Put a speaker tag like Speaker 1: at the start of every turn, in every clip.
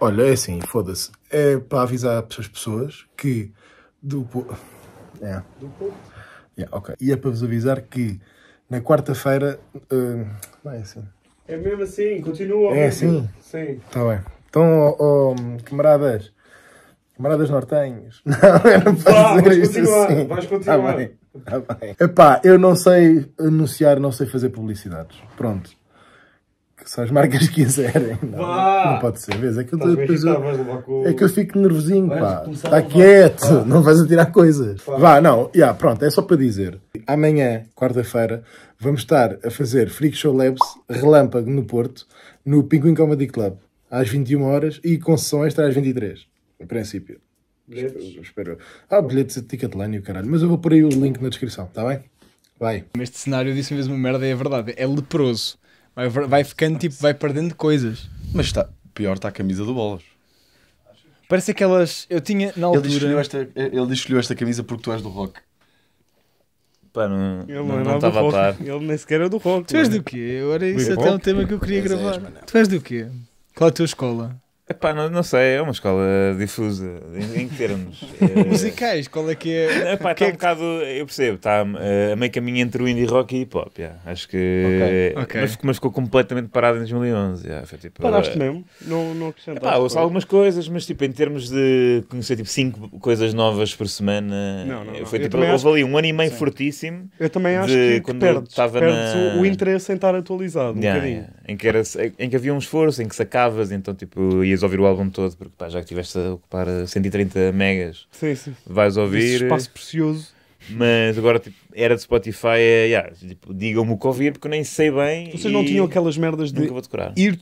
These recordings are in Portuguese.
Speaker 1: Olha, é assim, foda-se. É para avisar as pessoas que do povo. É.
Speaker 2: Do
Speaker 3: povo?
Speaker 1: Yeah, é, ok. E é para vos avisar que na quarta-feira. Uh, não é assim.
Speaker 2: É mesmo assim, continua. É assim? Sim. Está bem.
Speaker 1: Então, oh, oh, camaradas. Camaradas nortenhos. Não, era para posso ah, dizer isso continuar, assim. Vais tá continuar. Tá bem. Tá bem. Epá, eu não sei anunciar, não sei fazer publicidades. Pronto só são as marcas que quiserem. Não, não pode ser, vês? É que eu, depois eu, é que eu fico nervosinho, pá. Está quieto, não vais atirar tirar coisas. Vá, não, yeah, pronto, é só para dizer. Amanhã, quarta-feira, vamos estar a fazer Freak Show Labs Relâmpago no Porto, no Pinguim Comedy Club, às 21 horas e com sessão extra às 23, em princípio. Bilhetes? Espero. Ah, bilhetes de Ticketline e o caralho, mas eu vou pôr aí o link na descrição, está
Speaker 3: bem? Vai. neste cenário eu disse mesmo merda e é verdade. É leproso. Vai, vai ficando tipo, vai perdendo coisas. Mas está, pior está a camisa do Bolas. Parece aquelas. Eu tinha na altura. Ele escolheu esta, ele
Speaker 4: escolheu esta camisa
Speaker 5: porque tu és do rock. Pá, não, ele não, não é estava a par.
Speaker 3: Ele nem sequer era é do rock. Tu és do quê? Agora isso é até é um tema que eu queria gravar. tu és do quê? Qual a tua escola?
Speaker 5: Epá, não, não sei, é uma escola difusa em, em termos. é...
Speaker 3: Musicais, qual é que
Speaker 5: é? Epá, está é um que... bocado, eu percebo, está a eh, meio caminho entre o indie rock e hip hop. Yeah. Acho que. Okay. Okay. Mas, mas, ficou completamente parado em 2011. Yeah. Foi, tipo, Paraste uh... Eh, mesmo?
Speaker 2: Não, não acrescentaste? Epá, ouço
Speaker 5: algumas coisas, mas tipo, em termos de conhecer tipo 5 coisas novas por semana, não, não, não. foi tipo, houve acho... ali um ano e meio fortíssimo.
Speaker 2: Eu também acho de, que, quando que perdes, estava perdes na... o, interesse em estar atualizado, um yeah, bocadinho.
Speaker 5: Em, que era, em que havia um esforço, em que sacavas, então tipo, ias querias ouvir o álbum todo, porque pá, já que estiveste a ocupar 130 megas, sim, sim. vais ouvir. Esse espaço precioso. Mas agora, tipo, era de Spotify, é, yeah, tipo, digam-me o que ouvir, porque eu nem sei bem. Vocês não tinham aquelas
Speaker 2: merdas de ir.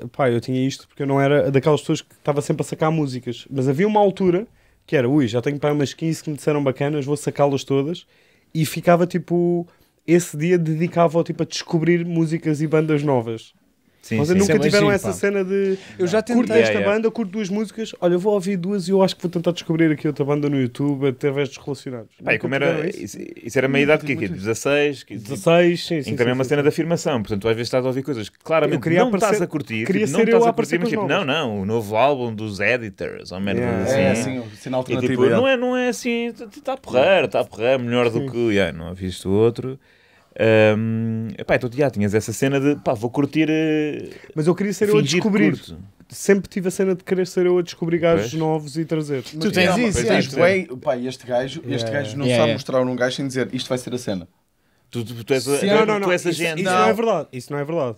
Speaker 2: Uh, pá, eu tinha isto porque eu não era daquelas pessoas que estava sempre a sacar músicas, mas havia uma altura que era, ui, já tenho para umas 15 que me disseram bacanas, vou sacá-las todas, e ficava tipo. Esse dia dedicava tipo, a descobrir músicas e bandas novas. Sim, Vocês nunca é tiveram essa cena de eu já tentei, curto esta banda, curto duas músicas, olha, vou ouvir duas e eu acho que vou tentar descobrir aqui outra banda no YouTube através dos relacionados. Pai, como era, isso?
Speaker 5: isso era meia idade que quê? 16? 16, sim, sim. Então é uma cena de afirmação, portanto, às vezes estás a ouvir coisas que claramente não estás a curtir, queria não estás a tipo, curtir, mas tipo, não, não, o novo álbum dos Editors, ou merda assim. É, assim, sinal tipo, alternativo. É, não é assim, está a tá, tá porrar, está a porrar, melhor do que, não ouviste o outro. Um, epá, então já tinhas essa cena de pá, vou curtir. Eh, mas eu queria ser eu a descobrir. Curto.
Speaker 2: Sempre tive a cena de querer ser eu a descobrir gajos pois. novos e trazer. tu tens isso, é, tens é,
Speaker 4: pá, este gajo, yeah. este gajo não yeah. sabe mostrar um gajo sem dizer isto vai ser a cena. Tu, tu, tu és, a, Sim, é- não, não, Isso, Isso
Speaker 2: não. não é verdade. Isso não é verdade.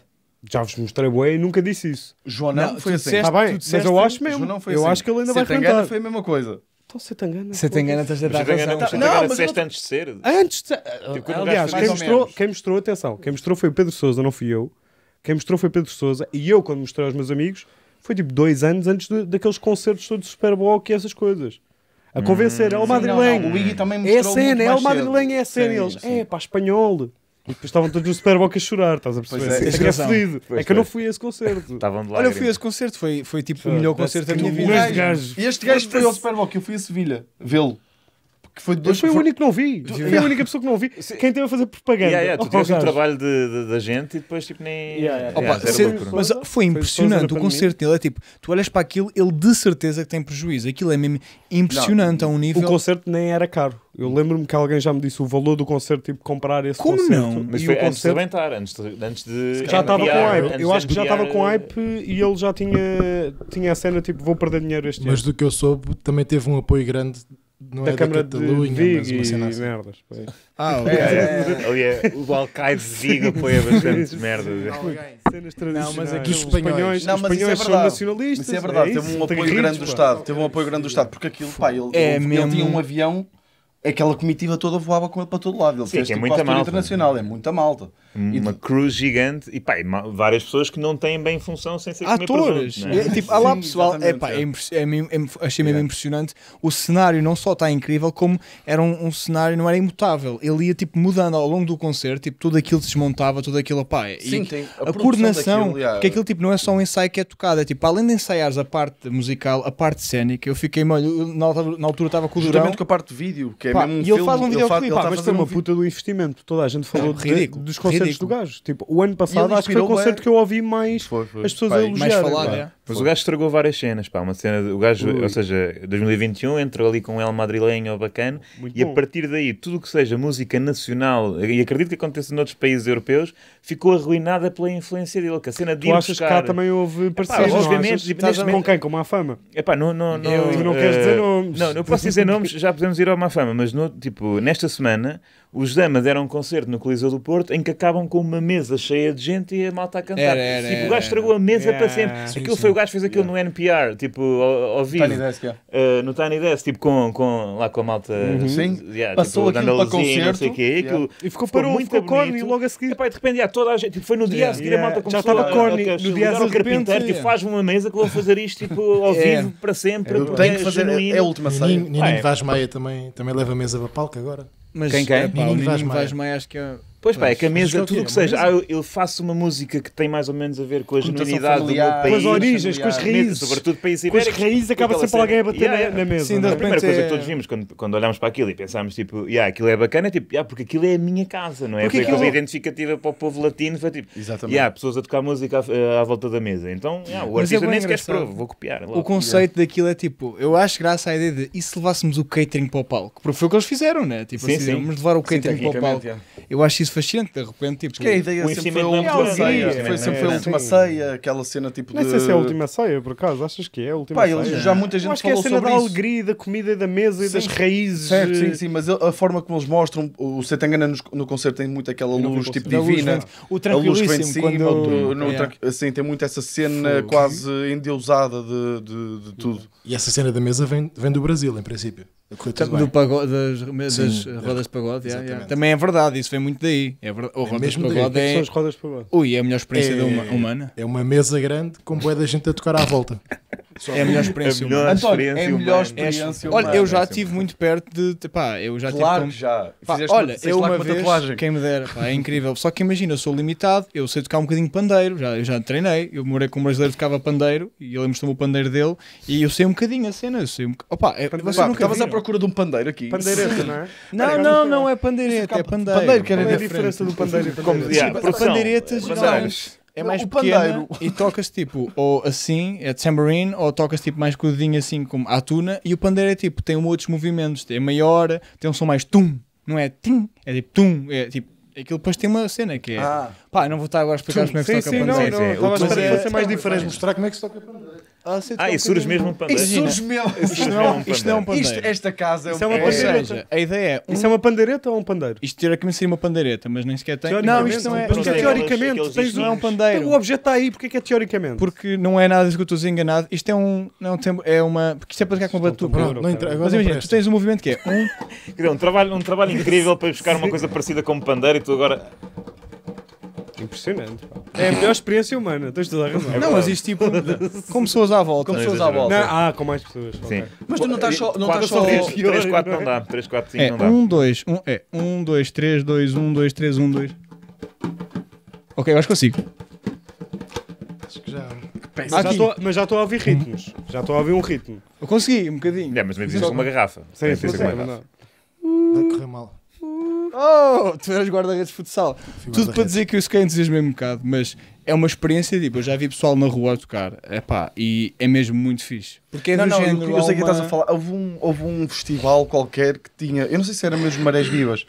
Speaker 2: Já vos mostrei bué e nunca disse isso. João não, não foi assim. tá bem, mas eu acho mesmo. eu assim. acho que ele ainda vai cantar. foi a mesma coisa. Afonso Setangana. Setangana, é estás a dar razão. É tá, não, mas eu antes de ser. Antes de ser. Tipo, aliás, quem mostrou, quem mostrou, atenção, quem mostrou foi o Pedro Sousa, não fui eu. Quem mostrou foi o Pedro Sousa. E eu, quando mostrei aos meus amigos, foi tipo dois anos antes de, daqueles concertos todos de Super Bowl e é essas coisas. A hum, convencer, hum, é o madrilenho. Não, também mostrou É a cena, é o madrilenho, é a cena. Eles, é pá, espanhol. E depois estavam todos no Superboc a chorar, estás a perceber? Pois é, assim, é, que é É que eu não fui a
Speaker 4: esse concerto. Estavam de
Speaker 2: Olha, eu fui a esse
Speaker 3: concerto, foi, foi
Speaker 4: tipo o melhor concerto da minha tipo vida. E este gajo foi ao Superboc, eu fui a Sevilha vê-lo que foi,
Speaker 2: eu fui o único que não vi. Fui a única pessoa que não vi. Quem teve a fazer propaganda? Yeah, yeah, tu oh, tiveste um
Speaker 5: trabalho da gente e depois tipo nem. Yeah, yeah. Opa, mas foi impressionante o concerto
Speaker 3: dele. É tipo, tu olhas para aquilo, ele de certeza que tem prejuízo. Aquilo é mesmo impressionante não, a um nível. O concerto nem era
Speaker 2: caro. Eu lembro-me que alguém já me disse o valor do concerto, tipo, comprar esse Como concerto. Como não? Mas e foi antes concerto... de
Speaker 5: antes de, antes de Já estava com hype. Eu acho que já estava com eh, hype
Speaker 2: e ele já tinha, tinha a cena, tipo, vou perder dinheiro este ano. Mas do que eu soube, também teve um apoio grande não da é Câmara da de
Speaker 5: Vigo mas uma cena assim. merdas. foi Ah, ok. É, é, é. Ali é, o Alcaide de Vigo apoia bastante merdas.
Speaker 2: Cenas tradicionais. Não, mas aqui os espanhóis, não, mas espanhóis é são nacionalistas. Isso é verdade, é teve um apoio grande ritos, do Estado. Teve um apoio grande do Estado, porque aquilo, pá, ele, é ele, mesmo... ele tinha um
Speaker 4: avião,
Speaker 5: aquela comitiva toda voava com ele para todo lado. Ele fez é tipo muita malta. internacional, é muita malta uma cruz gigante e pá, várias pessoas que não têm bem função sem ser atores. Presunto, é, é? tipo, Sim, lá
Speaker 3: pessoal, é pá, é. é, é achei mesmo impressionante. O cenário não só está incrível, como era um, um, cenário, não era imutável. Ele ia tipo mudando ao longo do concerto, tipo, tudo aquilo desmontava, tudo aquilo, pá, Sim, e tem a, a coordenação, daquilo, porque aquilo tipo não é só um ensaio que é tocado, é tipo, além de ensaiares a parte musical, a parte cénica, eu fiquei, mal, na, na altura estava com o Durão, com a parte
Speaker 4: de vídeo,
Speaker 2: que é pá, mesmo um e ele filme, faz um videoclipe, mas tem uma puta
Speaker 3: do investimento, toda a gente falou dos concertos concertos do
Speaker 4: gajo.
Speaker 2: Tipo, o ano passado acho que foi o concerto que eu ouvi mais foi, foi. as pessoas Bem, a elogiar. Mais falado, é.
Speaker 5: Mas Pô. o gajo estragou várias cenas, pá. Uma cena, o gajo, Ui. ou seja, 2021 entrou ali com El Madrilenho bacana Muito e bom. a partir daí tudo o que seja música nacional, e acredito que aconteça noutros países europeus, ficou arruinada pela influência dele. Que a cena de tu achas buscar... que cá também
Speaker 2: houve parceiros? Epá, obviamente. Tipo, Estás com quem? Com uma fama?
Speaker 5: Epá, não, não, não, eu, não uh, queres dizer eh, nomes. Não, não posso dizer nomes, já podemos ir a uma fama, mas no, tipo, nesta semana os Dama deram um concerto no Coliseu do Porto em que acabam com uma mesa cheia de gente e a malta a cantar. Era, era, tipo, o gajo estragou a mesa era, para sempre. Sim, Aquilo sim. foi gajo fez aquilo yeah. no NPR, tipo, ao, ao vivo. Tiny Desk, yeah. uh, no Tiny Desk, tipo, com, com, lá com a malta. Uhum. Sim. Yeah, tipo, Passou tipo, aquilo para concerto. Não sei quê, yeah. aquilo, e ficou, ficou muito ficou corny logo a seguir. Epá, de repente, yeah, toda a gente, tipo, foi no dia a seguir a malta começou Já estava corny. No dia a carpinteiro, tipo, faz-me uma mesa que vou fazer isto, tipo, ao é. vivo, para sempre. tem é que fazer, é a última ceia. Ninho é. Vaz Maia
Speaker 1: também leva mesa para palco agora. Mas, quem, quem? É, Ninho Vaz Maia. acho que é Pois pá, é que a mesa, é tudo o que seja, ah,
Speaker 5: eu, faço uma música que tem mais ou menos a ver com a genuinidade do meu país. Com as origens, com as raízes. Sobretudo país ibérico. Com as raízes acaba sempre alguém a bater yeah, na, na, mesa. Sim, a é? primeira coisa que todos é- vimos quando, quando olhámos para aquilo e pensámos, tipo, yeah, aquilo é bacana, tipo, yeah, porque aquilo é a minha casa, não é? Porque foi aquilo... coisa identificativa para o povo latino, foi tipo, Exatamente. Yeah, pessoas a tocar música à, eh, à volta da mesa. Então, yeah, o artista é nem sequer esperou, vou copiar. Logo. O conceito
Speaker 3: daquilo é tipo, eu acho graça à ideia de, e se levássemos o catering para o palco? Porque foi o que eles fizeram, né? Tipo, assim, vamos levar o catering para o palco. Eu acho isso fascinante, de repente, tipo... Porque a ideia sempre foi né? a última ceia. Foi sempre foi a última
Speaker 4: ceia, aquela cena tipo de... sei se é a última
Speaker 3: ceia, por acaso.
Speaker 2: Achas que é a última Pá, ceia? já muita gente falou sobre isso. acho que é a cena da alegria, da comida e da mesa e das raízes. Certo, sim,
Speaker 4: sim, mas a forma como eles mostram, o Setangana no concerto tem muito aquela luz tipo divina. O tranquilíssimo. A Assim, tem muito essa cena quase endeusada
Speaker 3: de tudo. E
Speaker 1: essa cena da mesa vem do Brasil, em princípio do pagode, das, das eh, rodas de
Speaker 3: pagode, yeah, yeah. também é verdade, isso vem muito daí. É verdade, ou é rodas de pagode daí, é, é... são as rodas de pagode. Ui, é a melhor experiência é, uma, humana. É uma
Speaker 1: mesa grande com boa da gente a tocar à volta. É a melhor experiência a melhor António, é a melhor é
Speaker 3: experiência Olha, eu já estive muito perto de. Pá, eu já claro tive. Claro, como... já. Pá, olha, eu uma, uma vez. Tatuagem. Quem me dera, pá, é incrível. Só que imagina, eu sou limitado, eu sei tocar um bocadinho pandeiro, já, já treinei. Eu morei com um brasileiro que tocava pandeiro e ele mostrou-me o pandeiro dele e eu sei um bocadinho a cena. Eu sei um... Opa, é, você pá, nunca estavas à procura de um pandeiro aqui. Pandeirete, não é? Não, não, não é pandeireta é pandeiro. É pandeiro, que era a diferença do pandeiro e pandeirete. Para pandeiretas, é mais o pequena pandeiro. e tocas tipo ou assim, é de tambourine, ou tocas tipo mais com o dedinho assim como a tuna e o pandeiro é tipo, tem outros movimentos, é maior, tem um som mais tum, não é tim, é tipo tum, é tipo aquilo depois tem uma cena que é. Ah. Pá, não vou estar agora a explicar como é que se toca sim, pandeiro. Não, não, não, a esperar que fosse é mais diferente. mostrar como é que se toca pandeiro. Ah, ah então e surge mesmo um pandeiro. Isso surge mesmo. Isto não, é isto não é um pandeiro. Isto, esta casa é, é uma pandeireta. Ou seja, a ideia é. Um... Isso é uma pandeireta ou um pandeiro? Isto teoricamente seria uma pandeireta, mas nem sequer tem. Não, é isto não é. Porque é teoricamente. Tens, não é um pandeiro. Então, o objeto está aí, porque é que é teoricamente? Porque não é nada disso que eu estou enganado. Isto é um. Não, é, é uma. Porque isto é para ficar com entra. Mas imagina, tu tens um movimento que é um.
Speaker 5: Um trabalho incrível para buscar uma coisa parecida com um pandeiro e tu agora. Impressionante. É a melhor
Speaker 2: experiência humana, tens toda a razão. não, mas isto tipo. com pessoas à volta. Com pessoas à volta. Não, ah, com mais pessoas. Sim. Okay. Mas tu não estás só. Não estás só. 3, 4 não é? dá. 3, 4, 5 é, não dá. 1,
Speaker 3: 2, 1, é. 1, 2, 3, 2, 1, 2, 3, 1, 2. Ok, eu acho que consigo.
Speaker 2: Acho que já. Pensa. Mas, já tô, mas já estou a ouvir ritmos.
Speaker 5: Hum. Já estou a ouvir um ritmo. Eu consegui, um bocadinho. É, mas me dizes uma garrafa. Sim, é, sim, sim. Vai correr
Speaker 3: mal. Oh, tu eras guarda-redes de futsal. Fui Tudo para dizer que eu sequer entusiasmei um bocado, mas é uma experiência, tipo, eu já vi pessoal na rua a tocar, epá, e é mesmo muito fixe. Porque é não, não, género, eu, eu sei uma... que estás a
Speaker 4: falar, houve um, houve um festival qualquer que tinha, eu não sei se era mesmo Marés Vivas,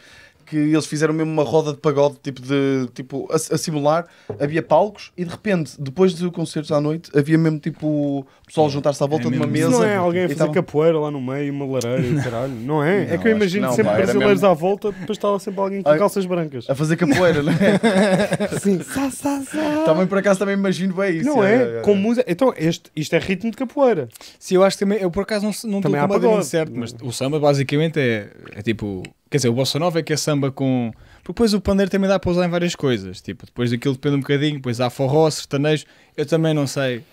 Speaker 4: que eles fizeram mesmo uma roda de pagode, tipo, de, tipo a, a simular. Havia palcos e de repente, depois do concerto à noite, havia mesmo tipo pessoal é. juntar-se à volta é de uma mesa. Isso não é alguém a fazer
Speaker 2: capoeira lá no meio,
Speaker 4: uma lareira caralho. Não é? Não, é que eu imagino
Speaker 2: que sempre brasileiros mesmo... à volta, depois estava sempre alguém com ah, calças brancas. A fazer capoeira, não é? Sim, sá, sá, sá. Também por acaso também imagino bem isso. Não é? é, é com música. Então, este, isto é ritmo de
Speaker 3: capoeira. Sim, eu acho que também. Eu por acaso não, não também estou certo, mas o samba basicamente é, é tipo Quer dizer, o bossa nova é que é samba com. Porque depois o pandeiro também dá para usar em várias coisas. Tipo, depois daquilo depende um bocadinho. Depois há forró, sertanejo. Eu também não sei.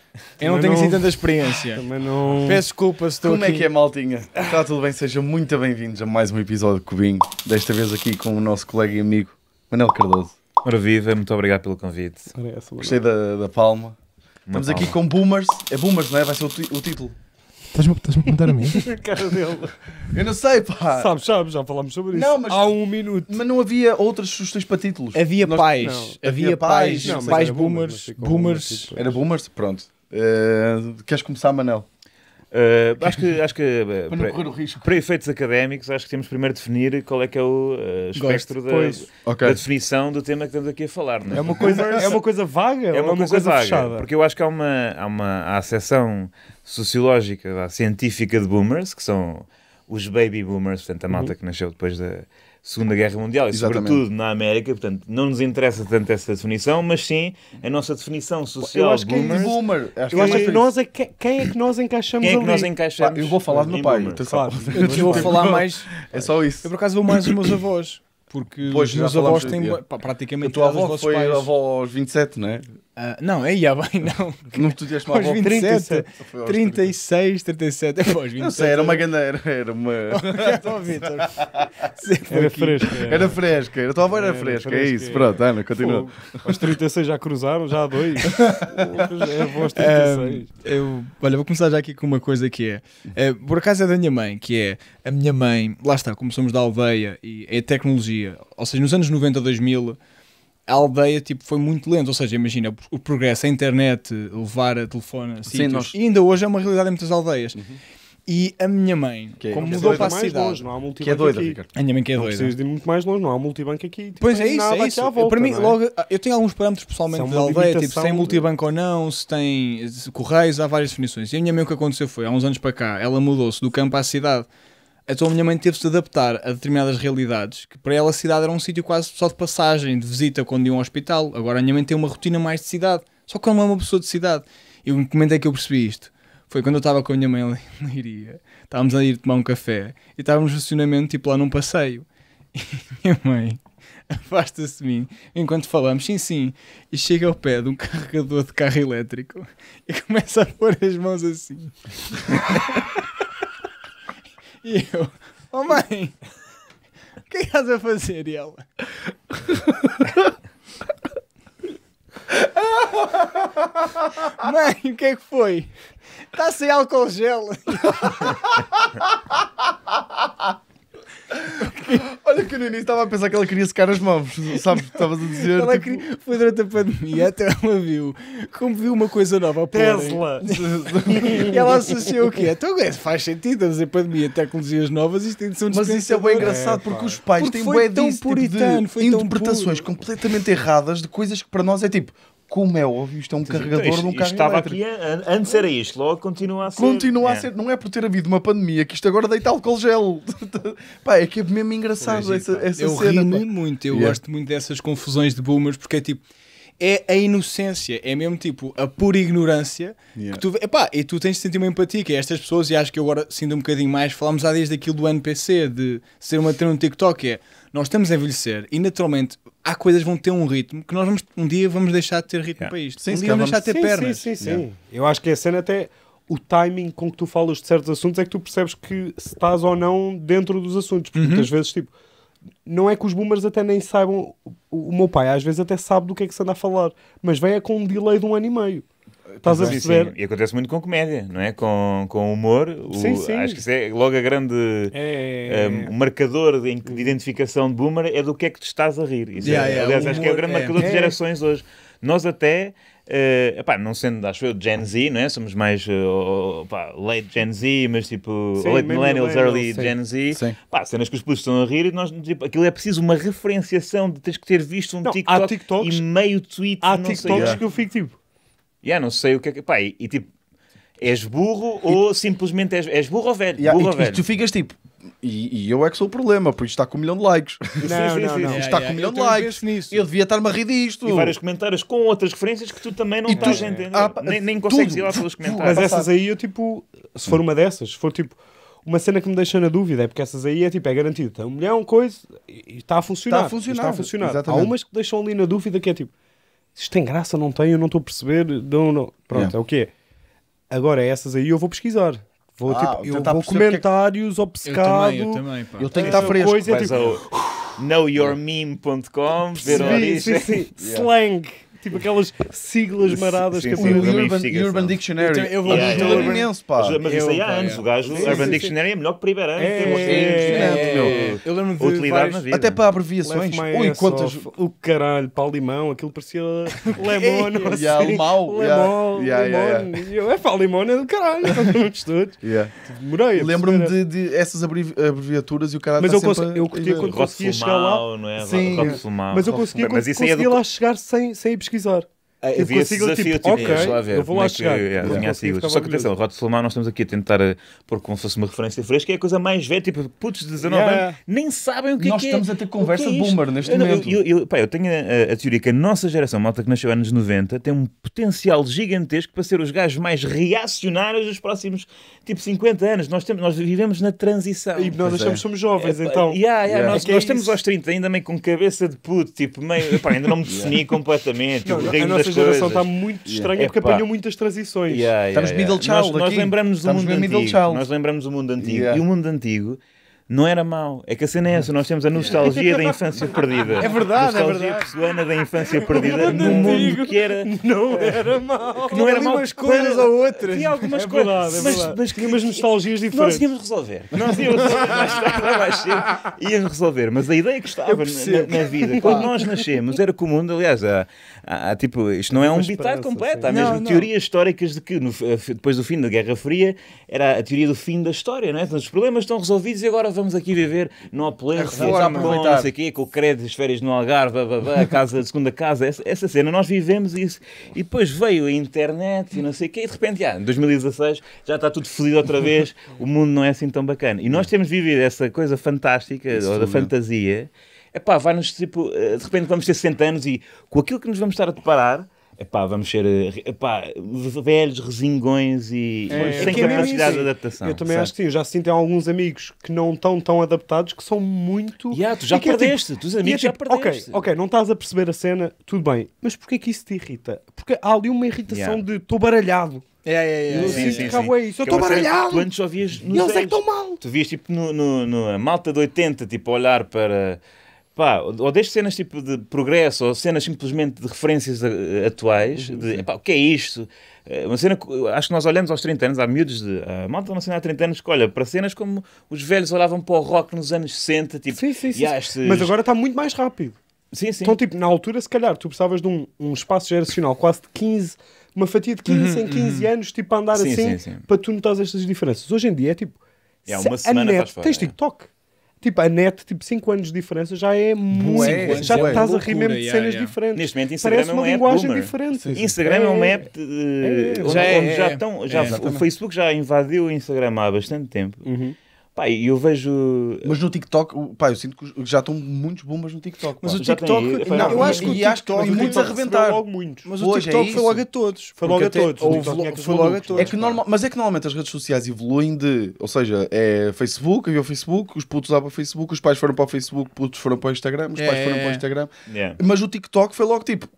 Speaker 3: Eu não, não tenho assim tanta experiência. Também não. Peço desculpa se estou Como é aqui... é que é, maltinha? Está tudo bem? Sejam muito bem-vindos a mais um
Speaker 4: episódio de Cubinho. Desta vez aqui com o nosso colega e amigo Manuel Cardoso. Ora viva, muito obrigado
Speaker 5: pelo convite. Gostei da, da palma. Uma Estamos palma. aqui
Speaker 4: com Boomers. É Boomers, não é? Vai ser o, o título. Estás-me a perguntar a mim? cara dele. Eu não sei, pá. Sabes, sabes, já falámos sobre isso. Não, mas- há um minuto. Mas não havia outras sugestões para títulos. Havia Nós- pais, não, havia, havia pais, pais, boomers,
Speaker 5: boomers. Era boomers? Pronto. Eh, queres começar, Manel? Uh, acho que, acho que eh, para, para, para, efeitos académicos, acho que temos primeiro de definir qual é que é o uh, espectro da, okay. da, definição do tema que estamos aqui a falar. Não? É, é uma coisa, é uma coisa vaga? É uma, é uma coisa, coisa, vaga, fechada? porque eu acho que há uma, há uma há a seção sociológica, há científica de boomers, que são os baby boomers, portanto a malta uhum. que nasceu depois da, Segunda Guerra Mundial, e Exatamente. sobretudo na América, portanto, não nos interessa tanto essa definição, mas sim a nossa definição social eu acho que é boomer. eu acho é que nós
Speaker 2: é quem é que nós encaixamos quem é que nós
Speaker 5: encaixamos? Pá, eu vou falar do meu pai, então, claro. eu vou falar mais. É só
Speaker 3: isso. Eu por acaso vou mais os meus avós. Porque pois, os meus avós têm praticamente a tua avó foi pais. avó aos 27, não é? Ah, não, é ia bem não. Não tu deste mal aos 27, 37, 36, 37, é pós 27. Não sei, era uma grande era
Speaker 4: uma. Estou a
Speaker 3: Vitor. Era fresca. Era, fresca, era tua avó era, fresca, é isso. Pronto, é. Ana, continua.
Speaker 2: Aos 36 já cruzaram, já há dois.
Speaker 4: é,
Speaker 2: aos 36. Um,
Speaker 3: eu, olha, vou começar já aqui com uma coisa que é, eh, por acaso é da minha mãe, que é a minha mãe, lá está, como somos da aldeia e é tecnologia, ou seja, nos anos 90, 2000 a aldeia tipo, foi muito lenta. Ou seja, imagina o progresso, a internet, levar a telefone a sítios, nós... e ainda hoje é uma realidade em muitas aldeias. Uhum. E a minha mãe, que é como é mudou para a cidade, longe, não há multibanco que é doida, aqui. A minha mãe que é não doida. Precisas de ir muito mais longe, não há multibanco aqui. Tipo, pois é isso, é isso. Volta, para mim, é? logo, eu tenho alguns parâmetros pessoalmente da aldeia, tipo se tem multibanco ou não, se tem correios, há várias definições. E a minha mãe o que aconteceu foi, há uns anos para cá, ela mudou-se do campo à cidade então a minha mãe teve-se de adaptar a determinadas realidades, que para ela a cidade era um sítio quase só de passagem, de visita, quando ia ao hospital. Agora a minha mãe tem uma rotina mais de cidade, só que ela não é uma pessoa de cidade. E o momento é que eu percebi isto foi quando eu estava com a minha mãe ali na Iria, estávamos a ir tomar um café e estávamos no estacionamento, tipo lá num passeio. E minha mãe afasta-se de mim enquanto falamos, sim, sim, e chega ao pé de um carregador de carro elétrico e começa a pôr as mãos assim. E eu, oh mãe, o que estás a fazer? E ela. Mãe, o que é que foi? Está sem álcool gel. Olha que no início estava a pensar que ela queria secar as mãos, sabes? Estavas a dizer. Ela tipo... queria... Foi durante a pandemia, até ela viu. Como viu uma coisa nova, Tesla! e ela associou o quê? Então é, faz sentido, estamos em pandemia, tecnologias novas, isto tem de ser um Mas isso é bem
Speaker 4: engraçado é, porque os pais porque têm bué disso, tão puritano, tipo de interpretações completamente erradas de coisas que para nós é tipo, como é óbvio, isto é um então, carregador isto, de um carro estava elétrico.
Speaker 5: aqui, antes era isto, logo continua a ser. Continua a é. ser,
Speaker 4: não é por ter havido uma pandemia que isto agora deita álcool gel. pá, é que é
Speaker 3: mesmo engraçado é, essa, essa eu cena. Eu muito, eu yeah. gosto muito dessas confusões de boomers, porque é tipo, é a inocência, é mesmo tipo a pura ignorância yeah. que tu epá, e tu tens de sentir uma empatia que é estas pessoas, e acho que eu agora sinto um bocadinho mais, falámos há dias daquilo do NPC, de ser uma ter um TikTok, é nós estamos a envelhecer e naturalmente há coisas que vão ter um ritmo que nós vamos, um dia vamos deixar de ter ritmo yeah. para isto. Sim, um dia vamos deixar de ter sim, pernas. Sim, sim, yeah. Eu acho que a cena até o
Speaker 2: timing com que tu falas de certos assuntos é que tu percebes que se estás ou não dentro dos assuntos. Porque uhum. muitas vezes, tipo, não é que os boomers até nem saibam. O meu pai às vezes até sabe do que é que se anda a falar, mas vem é com um delay de um ano e meio. Estás a é. perceber? Sim,
Speaker 5: sim. E acontece muito com comédia, não é? Com, com humor. O, sim, sim. Acho que isso é logo a grande é... é, é. um, marcador de, de, identificação de boomer é do que é que tu estás a rir. Isso yeah, é, yeah, aliás, humor, acho que é o grande é, marcador é. de gerações hoje. Nós até, uh, epá, não sendo, acho eu, Gen Z, não é? Somos mais uh, eh, opá, late Gen Z, mas tipo sim, late millennials, early sim. Gen Z. Sim. Pá, cenas que os putos estão a rir e nós, tipo, aquilo é preciso uma referenciação de teres que ter visto um não, TikTok e meio tweet. Há TikToks sei. que eu fico tipo yeah, não sei o que é que. Pá, e, e tipo, és burro e... ou simplesmente és, és burro ou velho? Yeah, burro e, ou velho. E tu ficas tipo. E, e, eu é que sou o problema, porque isto está com um milhão de
Speaker 4: likes. Não, não, não. Isto está com um milhão de likes.
Speaker 5: Nisso. Eu devia estar-me a rir disto. E vários comentários com outras referências que tu também não estás a entender. Ah, nem, nem consegues ir lá pelos comentários. Mas essas aí eu
Speaker 2: tipo, se for uma dessas, se for tipo uma cena que me deixa na dúvida é porque essas aí é tipo, é garantido, tem um milhão, coisa, e está a funcionar. Está a funcionar. Está a funcionar. Exatamente. Há umas que deixam ali na dúvida que é tipo, isto tem graça, não tem, eu não estou a perceber. Não, não. Pronto, yeah. é o que é. Agora, essas aí eu vou pesquisar. Vou, ah, tipo, eu vou é comentários que... Eu também, eu também, pá. Eu tenho que estar fresco. Coisa, tipo...
Speaker 5: É Knowyourmeme.com, ver sim, sim, sim. Yeah.
Speaker 2: Slang tipo aquelas siglas maradas sim, que sim, aparecem. Urban, Urban Dictionary. Então, eu, vou yeah, yeah, yeah. imenso, pá. Mas, mas isso aí há anos. O é.
Speaker 5: gajo, sim, Urban Dictionary é melhor que primeiro ano. É,
Speaker 2: é, é. Eu lembro de na vida. Até para abreviações. Ui, quantas. O caralho, pau limão, aquilo parecia lemon. mal Mau. Lemon.
Speaker 4: É pau limão, é do caralho. Muitos todos. Demorei. Lembro-me de, essas abreviaturas e o caralho Mas tá
Speaker 2: eu, curtia quando conseguia chegar lá. Sim, mas eu conseguia lá chegar sem ir
Speaker 5: pesquisar Gizar. eu vi esse desafio, tipo, tipo okay, lá ver eu vou lá é chegar. Que, yeah, yeah. Yeah. Só que atenção, Rod Solomar nós estamos aqui a tentar eh, pôr como se fosse uma referência fresca, é a coisa mais velha, tipo, putos de 19 anos, nem sabem o que nós é Nós é. estamos a ter é conversa é boomer neste eu, momento. Eu, eu, pá, eu tenho a, a, teoria que a nossa geração, malta que nasceu anos 90, tem um potencial gigantesco para ser os gajos mais reacionários dos próximos, tipo, 50 anos. Nós, temos, nós vivemos na transição. E nós achamos que somos jovens, então. Nós, nós temos aos 30 ainda meio com cabeça de puto, tipo, meio... Pá, ainda não me defini completamente. das geração está muito estranha yeah. porque Epá. apanhou
Speaker 2: muitas transições. Yeah, yeah, Estamos middle child nós, aqui. Nós lembramos do Estamos middle child Nós
Speaker 5: lembramos o mundo antigo. E o mundo antigo não era mau. É que a cena é essa, nós temos a nostalgia da infância perdida. É verdade, é a nostalgia pessoana da infância perdida num mundo que era. Não eh, era mau. Que não era mau. umas coisas ou outras. Tinha algumas é coisas. é mas, verdade. mas tinha umas nostalgias diferentes. Nós íamos resolver. Nós íamos resolver mais tarde mais cedo. Íamos resolver. Mas a ideia que estava na, na, vida, quando nós nascemos, era comum, aliás, há, há, tipo, isto não é um habitat completo. Há mesmo não, teorias não. históricas de que no, eh, depois do fim da Guerra Fria era a teoria do fim da história, não é? Então, os problemas estão resolvidos e agora vamos aqui viver no opulência, já bom, não sei quê, com o crédito, as férias no Algarve, a casa, a segunda casa, essa, essa, cena, nós vivemos isso. E depois veio a internet e não sei o quê, e de repente, ah, em 2016 já está tudo fodido outra vez, o mundo não é assim tão bacana. E nós temos vivido essa coisa fantástica, isso ou da fantasia, é pá, vai-nos tipo, eh, de repente vamos ter 60 anos e com aquilo que nos vamos estar a deparar epá, vamos ser eh, epá, velhos, resingões e é, sem capacidade é de adaptação. Eu também sabe? acho que
Speaker 2: sim, eu já sinto alguns amigos que não estão tão adaptados que são muito. Yeah, tu já perdeste, é, tipo, tu amigos é tipo, já perdeste. Ok, ok, não estás a perceber a cena, tudo bem, mas porquê que isso te irrita? Porque há ali uma irritação yeah. de estou baralhado.
Speaker 5: É, é, é. Eu é, sim, sim, sim. É eu estou baralhado. Tu antes só vias. Eles é que estão mal. Tu vias tipo no, no, no, a malta de 80, tipo, olhar para pá, ou deixo cenas tipo de progresso, ou cenas simplesmente de referências eh, atuais, uhum, de pá, o que é isto? Eh, uma cena que, eh, acho que nós olhamos aos 30 anos, há miúdos de. A ah, malta nacional há 30 anos que olha para cenas como os velhos olhavam para o rock nos anos 60, tipo. Sim, sim, sim. Estes... Mas
Speaker 2: agora está muito mais rápido. Sim, sim. Então, tipo, na altura, se calhar, tu precisavas de um, um espaço geracional quase de 15, uma fatia de 15 uhum, em 15 uhum. anos, tipo, a andar sim, assim, sim, para tu notar estas diferenças. Hoje em dia é tipo. É, uma semana a net, fora, tens é. TikTok. É tipo, a net, tipo, 5 anos de diferença já é muito. É, já é, estás é, a rir mesmo de cenas diferentes. Neste momento, Instagram Parece é uma, uma linguagem boomer. diferente. Sim, sim. Instagram é, um é. app
Speaker 5: de, onde, é, já, onde já estão. Já, o Facebook já invadiu o Instagram há bastante tempo. Uhum. Pá, eu vejo. Eh, mas no TikTok, pá, eu sinto que já estão muitos bombas no TikTok. Pá. Mas o TikTok. Tem, não, eu acho que o TikTok. E muitos a reventar.
Speaker 4: Logo muitos. Mas o Hoje é TikTok é foi logo a todos. Foi logo a todos. Foi logo a todos. É que normal, mas é que normalmente as redes sociais evoluem de. Ou seja, é Facebook, havia o Facebook, os putos lá para o Facebook, os pais foram para o Facebook, putos foram para o Instagram,
Speaker 5: os pais foram para o é. Instagram.
Speaker 4: Mas o TikTok foi logo tipo.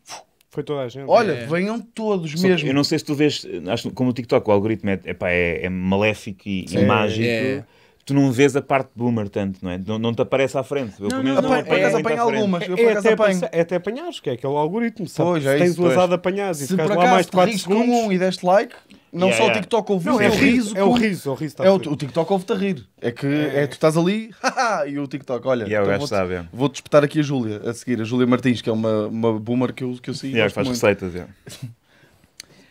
Speaker 4: Foi toda a gente. Olha, é. venham
Speaker 2: todos Só mesmo. Eu não
Speaker 5: sei se tu vês, acho, como o TikTok, o algoritmo é, epá, é, é maléfico e, Sim, e mágico. É tu não vês a parte boomer tanto, não é? Não, não te aparece à frente. Eu, não, não, não, por acaso é, apanho
Speaker 2: algumas. Eu, é, até, apanho. Apanha, é até apanhares, que é aquele algoritmo. Sabe? É tens o azar de apanhares e se ficas lá mais de 4
Speaker 4: segundos. um e deste like, não yeah, só yeah. o TikTok ouve não, é, é, o riso. É o riso, tá é o riso. o, TikTok ouve-te a rir. É que é. é tu estás ali e o TikTok, olha, yeah, é então vou-te é. espetar aqui a Júlia, a seguir, a Júlia Martins, que é uma, uma boomer que eu, que eu sigo. Yeah, faz receitas, é.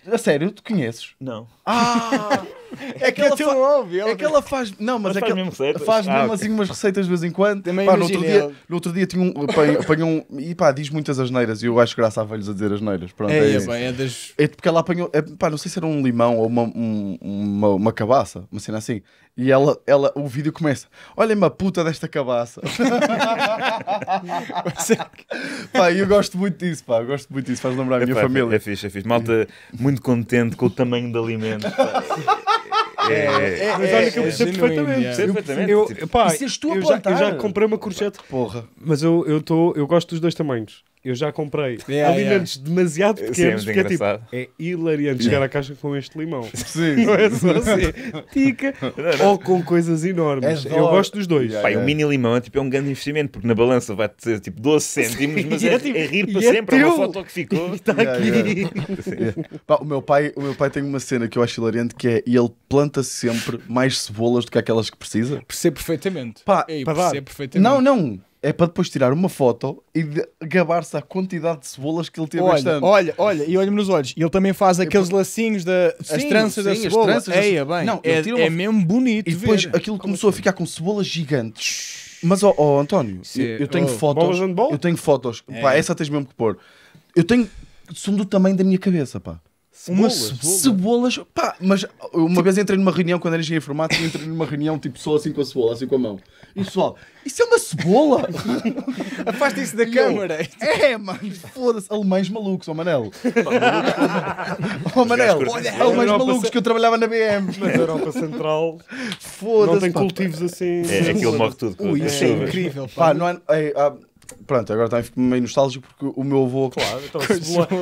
Speaker 4: A sério, tu conheces? Não. Ah! É, é que, ela não ouve, ela... É que ela faz. Não, mas, mas é faz que mesmo faz mesmo, ah, mesmo assim umas receitas de vez em quando. Também pá, no, outro dia, no outro dia tinha um. Apanhou um. E pá, diz muitas asneiras e eu acho graça a velhos a dizer asneiras. Pronto, é, é, é bem, é, das... é porque ela apanhou. É, pá, não sei se era um limão ou uma, um, uma, uma cabaça, uma cena assim. E ela, ela, o vídeo começa: Olhem-me a puta desta cabaça.
Speaker 5: É pá, eu gosto muito disso, pá, gosto muito disso, faz lembrar a é, minha pá, é família. É fixe, é fixe. Malta muito contente com o tamanho do alimento. É, é, é, é, mas olha que eu percebo perfeitamente. perfeitamente. Eu,
Speaker 2: eu, tipo, pá, eu, já, eu já comprei uma corchete. Porra. Mas eu, eu, tô, eu gosto dos dois tamanhos eu já comprei Yeah, alimentos demasiado Sim, é pequenos, muito porque é tipo, é hilariante chegar à caixa com este limão. Sim. Não é só assim, tica, ou com
Speaker 5: coisas enormes. É eu gosto dos dois. Yeah, Pá, um é. mini limão é, tipo, é um grande investimento, porque na balança vai ter tipo 12 cêntimos, mas é, é tipo- é rir para é sempre. É uma foto que ficou. Está Yeah, aqui.
Speaker 4: Pá, o, meu pai, o meu pai tem uma cena que eu acho hilariante que é ele planta sempre mais cebolas do que aquelas que precisa. Percebo perfeitamente. Pá,
Speaker 3: Ei, para dar. perfeitamente. Não,
Speaker 4: não é para depois tirar uma foto e gabar-se a quantidade de cebolas que ele teve olha, este
Speaker 3: Olha, olha, e olha-me nos olhos. E ele também faz aqueles lacinhos da sim, as tranças sim, da cebola. Tranças Eia, bem, não, é, é, uma... é mesmo bonito. E depois ver. aquilo começou a assim? ficar com cebolas gigantes. Mas ó, oh, oh,
Speaker 4: António, sim. eu, tenho oh, fotos. Eu tenho fotos. É. Pá, essa tens mesmo que pôr. Eu tenho. São do tamanho da minha cabeça, pá. Cebolas, cebolas. cebolas. Pá, mas uma tipo... vez entrei numa reunião quando era engenheiro informático entrei numa reunião tipo só assim com a cebola, assim com a mão. E o pessoal, isso é uma cebola! Afasta isso da câmara! É, mano, foda-se, alemães malucos, ó oh Manel! Ó oh, Manel, olha, alemães malucos que eu trabalhava na BM! Mas Europa Central
Speaker 2: não tem cultivos assim. É, aquilo morre tudo. Ui, isso é incrível, pá! não
Speaker 4: há, é, Pronto, agora também fico meio nostálgico porque o meu avô. Claro, então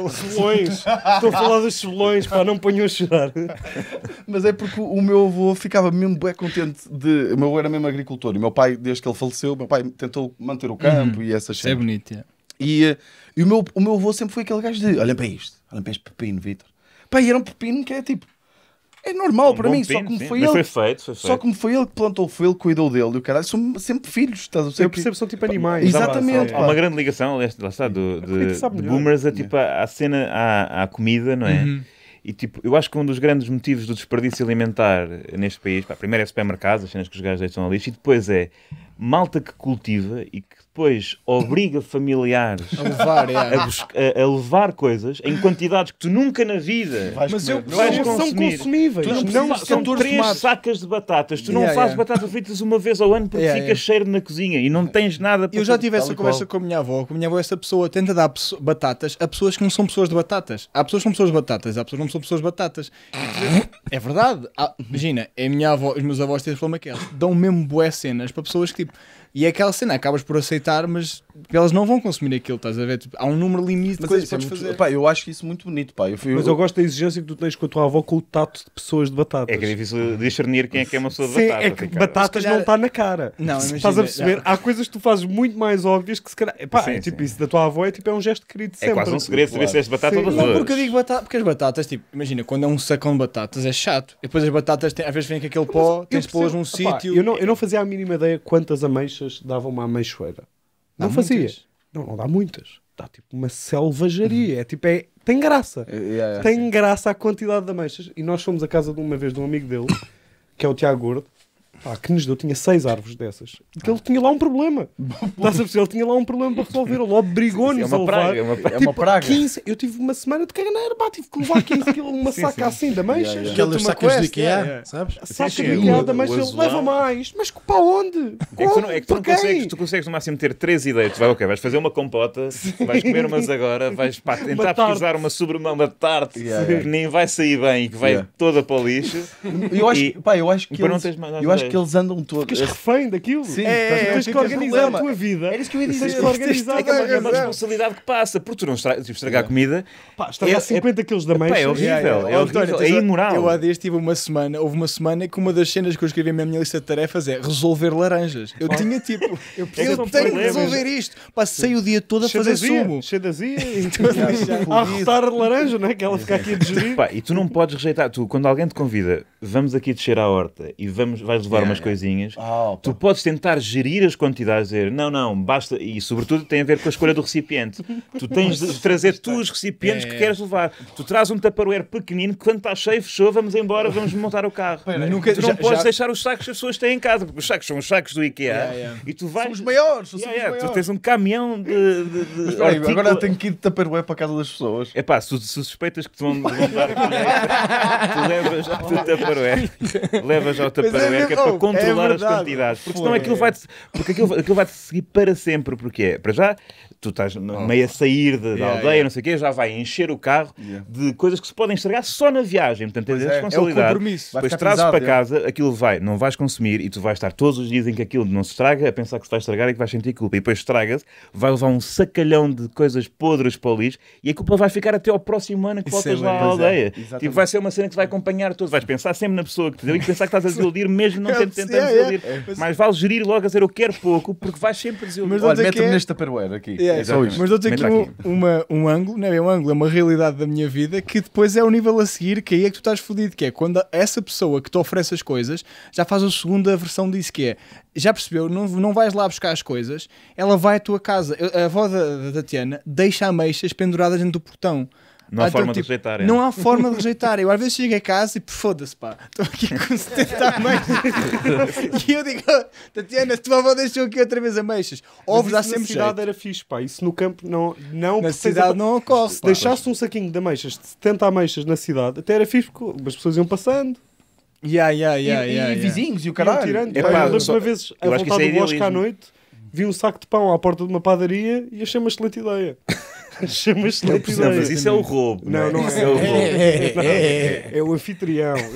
Speaker 4: cebolões. Estou a falar dos cebolões, pá, não ponham a chorar. Mas é porque o meu avô ficava mesmo bem contente de. O meu avô era mesmo agricultor e o meu pai, desde que ele faleceu, meu pai tentou manter o campo uhum. e essas coisas. É bonito, é. E, eh, e o, meu, o meu avô sempre foi aquele gajo de: olhem para isto, olhem para este pepino, Vitor. Pá, e era um pepino que é tipo é normal um para mim, pino, só como foi
Speaker 2: ele. Foi
Speaker 5: feito, foi feito. Só
Speaker 4: como foi ele que plantou, foi ele que cuidou dele. E o caralho, são sempre filhos, estás a Eu percebo, são tipo animais.
Speaker 2: Exatamente. Há uma
Speaker 5: grande ligação, lá está, do, é de, de boomers a, tipo, à cena, à, à comida, não é? Uhum. E tipo, eu acho que um dos grandes motivos do desperdício alimentar neste país, pá, primeiro é supermercados, as cenas que os gajos deixam ali, e depois é malta que cultiva e que depois obriga familiares a levar, é. a, a, a levar, coisas em quantidades que tu nunca na vida vais mas eu, vais não são consumíveis. Tu não, não são três tomates. sacas de batatas. Tu não yeah, fazes yeah. batatas fritas uma vez ao ano porque yeah, cheiro na cozinha e não tens nada para Eu já tive essa conversa
Speaker 3: com a minha avó. Com a minha avó, essa pessoa tenta dar batatas a pessoas que não são pessoas de batatas. Há pessoas que são pessoas de batatas, há pessoas que não são pessoas de batatas. É verdade. Há, imagina, a minha avó, os meus avós têm a problema que dão mesmo boas cenas para pessoas que tipo e é aquela cena, acabas por aceitar, mas elas não vão consumir aquilo, estás a ver? Tipo, há um número limite de coisas que podes é muito, fazer. Pá,
Speaker 4: eu acho isso muito bonito, pá. Eu fui, mas eu, gosto
Speaker 3: da exigência que tu tens com a tua avó com o tato de pessoas de batatas. É que é difícil
Speaker 5: discernir quem é que é uma pessoa de Sim, é batata. É que
Speaker 2: batatas
Speaker 4: calhar... não está na cara.
Speaker 2: Não, imagina, estás a perceber? Não. Há coisas que tu fazes muito mais óbvias que se calhar. Pá, sim, é, tipo, sim. isso da tua avó é, tipo, é um gesto querido é sempre. É quase um segredo saber se és batata ou batata. Não, porque eu
Speaker 3: digo batata, porque as batatas, tipo, imagina, quando é um sacão de batatas é chato. E depois as batatas, têm, às vezes vem com aquele pó, tens de pô num sítio. Eu não,
Speaker 2: eu não fazia a mínima ideia quantas ameixas dava uma ameixoeira. Dá não muitas? fazia. Não, não dá muitas. Dá tipo uma selvageria. Uhum. É tipo, é, tem graça.
Speaker 4: É, é, é, tem
Speaker 2: sim. graça a quantidade de ameixas. E nós fomos à casa de uma vez de um amigo dele, que é o Tiago Gordo, ah, que nos deu, tinha seis árvores dessas. Que ele tinha lá um problema. Ele tinha lá um problema para resolver. Ele obrigou-nos a levar. Praga, é uma, tipo, é uma praga. 15, eu tive uma semana de caganeira, pá, tive que levar 15 quilos, uma sim, saca sim. assim da mancha. Yeah, yeah. Aquelas sacas quest, de IKEA, é. sabes? A saca sim, de IKEA da mancha, ele leva mais. Mas para onde? É que tu não, é que tu não consegues,
Speaker 5: tu consegues no máximo ter três ideias. Vai, ok, vais fazer uma compota, sim. vais comer umas agora, vais pá, tentar pesquisar uma sobremão, uma tarte que nem vai sair bem, e que vai toda para o lixo. Eu
Speaker 4: acho, que acho que eles andam todos. Ficas refém daquilo. Sim, é, é, tens é que organizar a
Speaker 5: tua
Speaker 3: vida. Era
Speaker 4: isso que eu
Speaker 5: ia dizer. Tens que organizar. É a É uma responsabilidade que passa, porque tu não estragar comida. Pá, estragar 50 é- quilos da mesa. É horrível. É horrível. É imoral. Eu
Speaker 3: há dias tive uma semana, houve uma semana que uma das cenas que eu escrevi na minha lista de tarefas é resolver laranjas. Eu tinha tipo, eu, eu tenho que resolver isto. Passei o dia todo a fazer sumo. Chedazia. A
Speaker 5: rotar laranja, não é? Que ela fica aqui a digerir. E tu não podes rejeitar. Tu, quando alguém te convida, vamos aqui descer à horta e vais levar levar yeah, umas yeah. coisinhas. Oh, tu podes tentar gerir as quantidades, dizer não, não, basta. E sobretudo tem a ver com a escolha do recipiente. tu tens de trazer tu os recipientes é, que é. queres levar. Tu traz um taparoeiro pequenino, que quando está cheio, fechou, vamos embora, vamos montar o carro. Pera, nunca, tu não já, podes já... deixar os sacos que as pessoas têm em casa, porque os sacos são os sacos do IKEA. E tu vais. Somos maiores, somos maiores. Tu tens um caminhão de. de, de Mas, agora tenho que ir de taparoeiro para a casa das pessoas. É pá, se, se suspeitas que te vão levar tu levas o taparoeiro. Levas ao taparoeiro. para controlar é as quantidades. Porque senão aquilo vai-te vai seguir para sempre. Porque é, para já, tu estás oh. meio a sair de, da aldeia, yeah. não sei o quê, já vai encher o carro yeah. de coisas que se podem estragar só na viagem. Portanto, tens a responsabilidade. É, é, o compromisso. Depois trazes para casa, aquilo vai, não vais consumir e tu vais estar todos os dias em que aquilo não se estraga, a pensar que se vai estragar e que vais sentir culpa. E depois estraga-se, vai levar um sacalhão de coisas podres para o lixo e a culpa vai ficar até ao próximo ano que é voltas é, lá à é, aldeia. É, tipo, vai ser uma cena que vai acompanhar todos. Vais pensar sempre na pessoa que te deu e pensar que estás a desiludir mesmo não tentando desiludir. Mas vale gerir logo a dizer eu quero pouco porque vais sempre desiludir. Mas Olha, mete-me neste Tupperware aqui.
Speaker 3: É, Mas dou-te aqui um, uma, um ângulo, não é um ângulo, é uma realidade da minha vida que depois é o nível a seguir que aí é que tu estás fodido, que é quando essa pessoa que te oferece as coisas já faz a segunda versão disso que é já percebeu, não, não vais lá buscar as coisas, ela vai à tua casa. a avó da, da Tatiana deixa ameixas penduradas dentro do portão.
Speaker 5: Não há ah, forma tipo, de rejeitar. É? Não há forma
Speaker 3: de rejeitar. Eu às vezes chego a casa e foda-se, pá, estou aqui com 70 ameixas. e eu digo, oh, Tatiana, se tua avó deixou aqui outra vez ameixas, ovos dá sempre. Na cidade jeito.
Speaker 2: era fixe, pá, isso no campo não. não na cidade não ocorre. Se pá, deixaste pá. um saquinho de ameixas, de 70 ameixas na cidade, até era fixe porque as pessoas iam passando. Yeah, yeah, yeah, e, yeah, e vizinhos e o caralho. Tirando, é, pá, eu lembro uma vez a é voltar do bosque à noite, vi um saco de pão à porta de uma padaria e achei uma excelente ideia. Acho uma não, Mas é isso é o roubo. Não, não, é? não é. É, o roubo. É, é, é o anfitrião.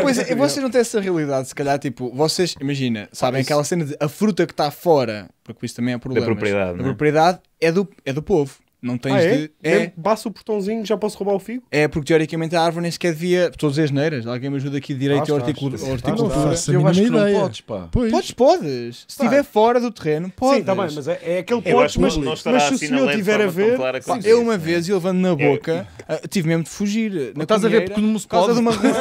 Speaker 3: Pois é, vocês não têm essa realidade, se calhar, tipo, vocês, imagina, sabem isso. aquela cena de a fruta que está fora, porque isso também é problema. Da propriedade. A propriedade é do, é do povo. Não tens ah, é? de. É.
Speaker 2: Basta o portãozinho,
Speaker 3: já posso roubar o figo? É, porque teoricamente a árvore nem sequer devia. Todas as neiras. Alguém me ajuda aqui direito ah, horticultura. Eu acho que não podes, pá. Pois. Podes, podes. Se estiver fora do terreno, tá podes. Sim, está bem, mas é,
Speaker 2: é aquele podes, mas, mas, se assim o senhor estiver a ver. Pá, eu
Speaker 3: uma vez, eu levando na boca, eu... Ah, tive mesmo de fugir. Não estás a ver porque não me pode. de uma rua.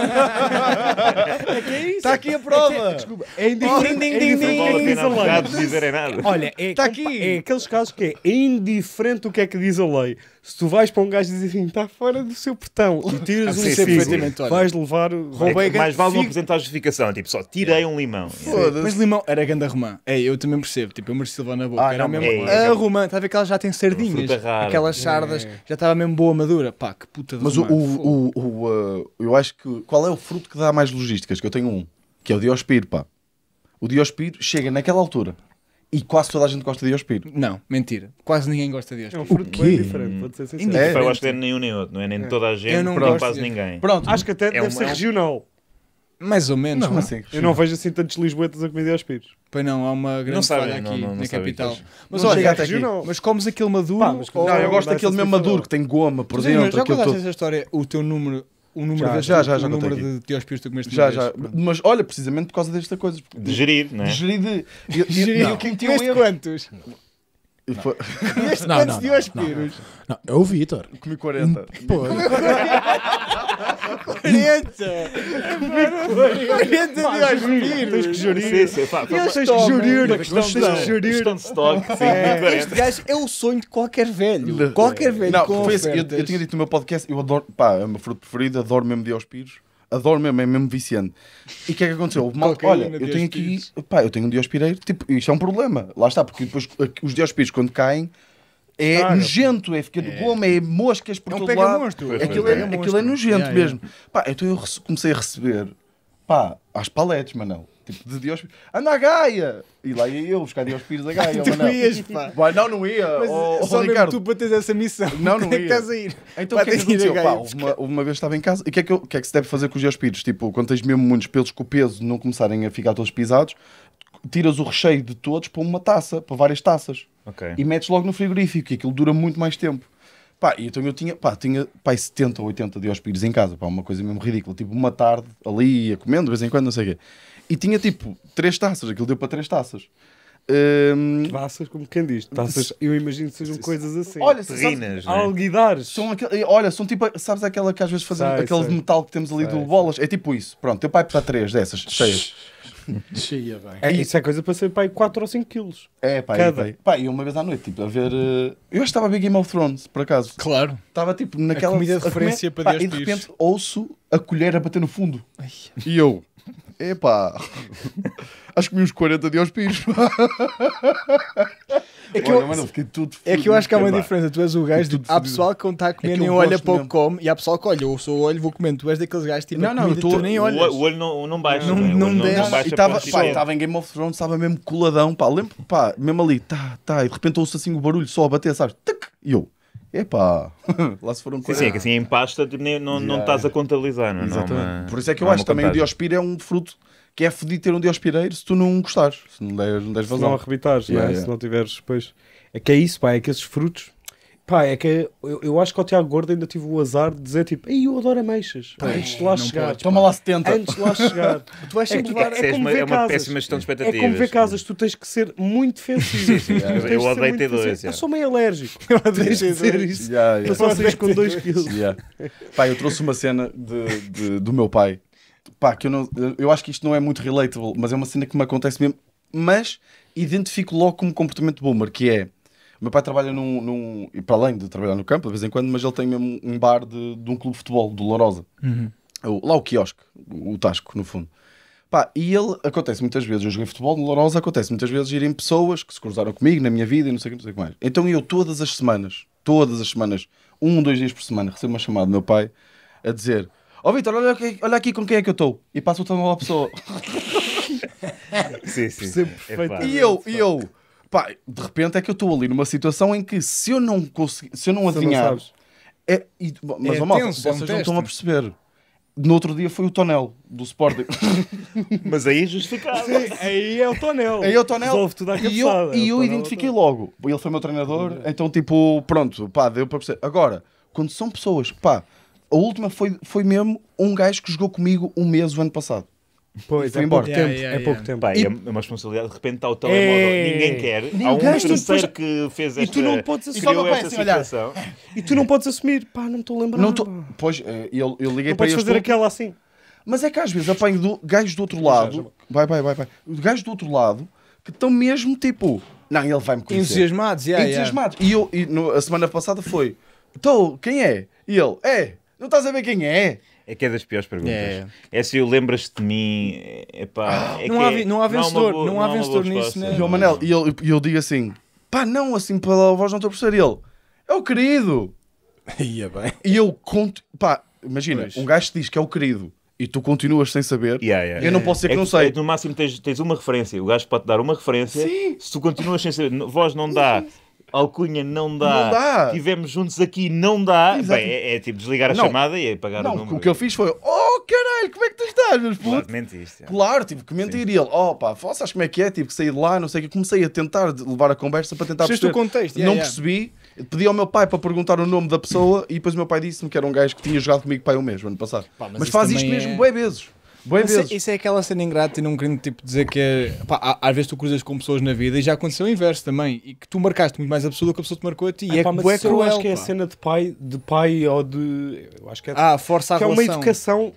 Speaker 4: É está é aqui a prova. Desculpa.
Speaker 2: É
Speaker 5: indiferente. É não vale a Olha,
Speaker 2: está aqui. É aqueles casos que é indiferente o que é que diz diz a lei. Se tu vais para um gajo e dizes assim,
Speaker 3: está fora do seu portão e tiras ah, um figo, vais levar o é, vale não
Speaker 5: apresentar a justificação, tipo, só tirei um limão. Mas limão
Speaker 3: era a ganda romã.
Speaker 5: É, eu também percebo, tipo, eu mereci levar na
Speaker 3: boca. Ah, era não, mesmo é, a é romã, está a ver que ela já tem sardinhas, aquelas é. sardas, já estava mesmo boa madura. Pá, que puta de Mas o,
Speaker 4: o, o, uh, eu acho que, qual é o fruto que dá mais logísticas? Que eu tenho um, que é o Diospiro, pá. O Diospiro chega naquela altura. E quase toda a gente gosta
Speaker 3: de Diospiro. Não, mentira. Quase ninguém gosta de Diospiro. É um fruto bem diferente, pode ser sincero. É, eu acho que nem nenhum nem
Speaker 5: outro, não é? Nem é. toda a gente, eu não nem quase de... ninguém. Pronto, acho
Speaker 3: que até é deve uma... ser regional. Mais ou menos, não, é? Assim, Eu não vejo assim tantos lisboetas a comer Diospiros. Pois não, há uma grande não falha aqui não, na capital. Mas olha, até aqui. mas comes aquele maduro. Pá, mas, ou... não, eu gosto daquele mesmo maduro que tem goma por dentro. Mas já contaste essa história, o teu número o número, já, de, já, já, já o número de teospios que tu comeste já, já.
Speaker 4: Mas olha, precisamente por causa desta coisa. Digerir, não é? Digerir de... Eu, Digerir, eu o um
Speaker 3: erro. quantos?
Speaker 4: Não. Foi... Comeste quantos teospiros? Não, não, não. não, é o Vitor. Comi 40. Hum,
Speaker 3: Pô. 40! É, 40
Speaker 5: de Ospiro! Tens que gerir! Sim, sim, pá, pá, tens que jurir. Tens que jurir. Questão de é, Este
Speaker 3: gajo é o sonho de qualquer velho. qualquer velho. Não, eu, tinha dito
Speaker 5: no meu
Speaker 4: podcast, eu adoro, pá, é o meu fruto preferido, adoro mesmo de Ospiros adoro mesmo, é mesmo viciante. E o que é que aconteceu? Mal, olha, eu tenho aqui, pá, eu tenho um diospireiro, tipo, isto é um problema. Lá está, porque depois eh, os diospireiros quando caem, é nojento, é fígado de é, goma, é, é moscas por não é um todo lado. Monstro. Aquilo, é, aquilo é nojento mesmo. Pá, então eu comecei a receber pá, às paletes, não. Tipo, de Dióscuros. Anda a Gaia! E lá ia eu buscar Dióscuros a Gaia. tu não. ias, tipo, pá. Vai, não, não ia. Mas oh, só oh, Ricardo. tu
Speaker 3: para teres essa missão. Não, não ia. Que estás a ir. Então o que é que aconteceu? Pá,
Speaker 4: uma, uma vez estava em casa. E o que, é que, que, é que se deve fazer com os pires? Tipo, quando tens mesmo muitos pelos que o peso não começarem a ficar todos pisados, tiras o recheio de todos para uma taça, para várias taças. Okay. E metes logo no frigorífico e aquilo dura muito mais tempo. Pá, então eu tinha, pá, tinha pá, 70 ou 80 diospíris em casa, pá, uma coisa mesmo ridícula. Tipo, uma tarde ali a comendo de vez em quando, não sei o quê. E tinha tipo três taças, aquilo deu para três taças. Hum, taças, como quem diz, taças, eu imagino que sejam coisas assim. Olha, Terrinas, sabes, né? alguidares. São olha, são tipo, sabes aquela que às vezes fazemos, aquele sei. metal que temos ali sei, do bolas? É tipo isso. Pronto, teu pai para três dessas cheias. Cheia, bem. É, isso
Speaker 2: é coisa para ser pai 4 ou 5 quilos.
Speaker 4: É, pá, Cada. E, pá, e uma vez à noite, tipo, a ver. Uh... Eu estava a ver Game of Thrones, por acaso. Claro. Estava tipo naquela. A comida de referência comer, para pá, E de repente ouço a colher a bater no fundo. Ai. E eu. Epá acho que comi uns 40 diospiros.
Speaker 3: É que, olha, eu, mano, é que eu acho que há uma diferença. Tu és o gajo de. Tipo, há pessoal que não está a comer é nem olha pouco como come e há pessoal que olha, eu sou olho, vou comendo. Tu és daqueles gajos tipo. Não, não, comida, tu nem olhas. O, olho não,
Speaker 5: não baixa. Não, não, é? não, não baixa. Estava
Speaker 4: em Game of Thrones, estava mesmo coladão, pá. Lembro, pá, mesmo ali, tá, tá. E de repente ouço assim o barulho só a bater, sabes? Tac, e eu. Epá, lá se foram coisas. Sim, é que
Speaker 5: assim em pasta tipo, nem, não, yeah. não estás a contabilizar, não, é? Exatamente. Não, é? Por isso é que eu acho que também o diospiro
Speaker 4: é um fruto que é fodido ter um Deus Pireiro se tu não gostares, se não deres, não deres vazão. Se não arrebitares, yeah, é? yeah. se não tiveres, pois. É que é isso, pá, é que esses frutos.
Speaker 2: Pá, é que eu, eu acho que o Tiago Gordo ainda tive o azar de dizer tipo, ei, eu adoro ameixas. Pá, tipo, antes de lá chegar. Toma lá 70. Antes de lá chegar. tu vais é sempre é, levar. É, é, como ver é uma, casas. péssima gestão de expectativas. É como ver casas, tu tens que ser muito defensivo. sim, sim, eu odeio ter dois. Eu sou meio alérgico. Eu odeio dizer isso. Yeah, yeah. Eu só com 2 quilos. Yeah.
Speaker 4: Pá, eu trouxe uma cena de, de, do meu pai pá, que eu não. Eu acho que isto não é muito relatable, mas é uma cena que me acontece mesmo. Mas identifico logo como comportamento boomer, que é. O meu pai trabalha num, num, E para além de trabalhar no campo, de vez em quando, mas ele tem mesmo um bar de, de um clube de futebol, do Lourosa. Uhum. É lá o quiosque, o Tasco, no fundo. Pá, e ele acontece muitas vezes, eu joguei futebol no Lourosa, acontece muitas vezes irem pessoas que se cruzaram comigo na minha vida e não sei não sei o que mais. Então eu todas as semanas, todas as semanas, um, dois dias por semana, recebo uma chamada do meu pai a dizer Ó oh, Vitor, olha, olha, aqui com quem é que eu estou. E passa o telefone à pessoa.
Speaker 5: sim, sim. É e eu,
Speaker 4: e eu, pá, de repente é que eu estou ali numa situação em que se eu não conseguir, se eu não adivinhar. É, e, mas é oh, vocês é um não estão a perceber. No outro dia foi o Tonel do Sporting. Mas aí é justificado.
Speaker 2: Sim, aí é o Tonel. Aí é o Tonel. Resolve tudo à e eu, e é eu é identifiquei
Speaker 4: logo. Ele foi meu treinador, então tipo, pronto, pá, deu para perceber. Agora, quando são pessoas, pá, a última foi, foi mesmo um gajo que jogou comigo um mês o ano passado.
Speaker 2: Pois, é, é pouco, yeah, yeah, é pouco
Speaker 5: tempo. é pouco tempo. é uma responsabilidade. De repente está o telemóvel, é... ninguém quer. Ninguém Há um terceiro que fez esta, e tu não podes assumir, criou assim, situação. Olhar. É.
Speaker 2: E tu não podes assumir. Pá, não estou a lembrar. Não tô...
Speaker 4: Pois, eu, eh, eu liguei não para podes fazer outro... aquela assim. Mas é que às vezes apanho do... gajos do outro lado. Vai, vai, vai, vai. Gajos do outro lado que estão mesmo tipo... Não, ele vai-me conhecer. Entusiasmados, yeah, Entusiasmados. Yeah. E eu, e no, a semana passada foi... Então, quem é? E ele...
Speaker 5: É... Não estás a ver quem é? É que é das piores perguntas. É, é se eu lembras-te de mim. Epá, ah, é não, há, é,
Speaker 4: não há vencedor, não, boa, não há, não há vencedor nisso, né? João Manel,
Speaker 5: e eu, eu digo assim:
Speaker 4: pá, não, assim pela voz não estou a perceber. ele, é o querido. Ia bem. E eu conto, pá, imagina, pois. um gajo te diz que é o querido e tu continuas sem saber, yeah, yeah. eu não posso ser que é, não sei. É,
Speaker 5: no máximo tens, tens uma referência, o gajo pode dar uma referência, Sim. se tu continuas sem saber, voz não dá, Alcunha não dá. não dá. Tivemos juntos aqui, não dá. Bem, é, é, tipo desligar a não. chamada e apagar não, o número. O que eu fiz foi, oh caralho, como é que tu estás, meus putos? Claro, mentiste.
Speaker 4: Claro, tive que mentir. E ele, oh pá, sabes como é que é? Tive que sair de lá, não sei o que. Comecei a tentar levar a conversa para tentar perceber. o contexto. Não yeah, percebi. Yeah. Pedi ao meu pai para perguntar o nome da pessoa e depois o meu pai disse-me que era um gajo que tinha jogado comigo pai o mesmo mês, ano passado. Pá, mas, mas faz isto mesmo é... bem vezes
Speaker 3: isso, é- isso é aquela cena ingrata e não querendo tipo, dizer que é. Pá, às vezes tu cruzas com pessoas na vida e já aconteceu o inverso também. E que tu marcaste muito mais a pessoa do que a pessoa te marcou a ti. Ah, é, pá, mas é cruel, eu acho que é a cena de pai, de pai ou
Speaker 2: de. Eu acho que é. Ah, força à a Que relação. é uma educação.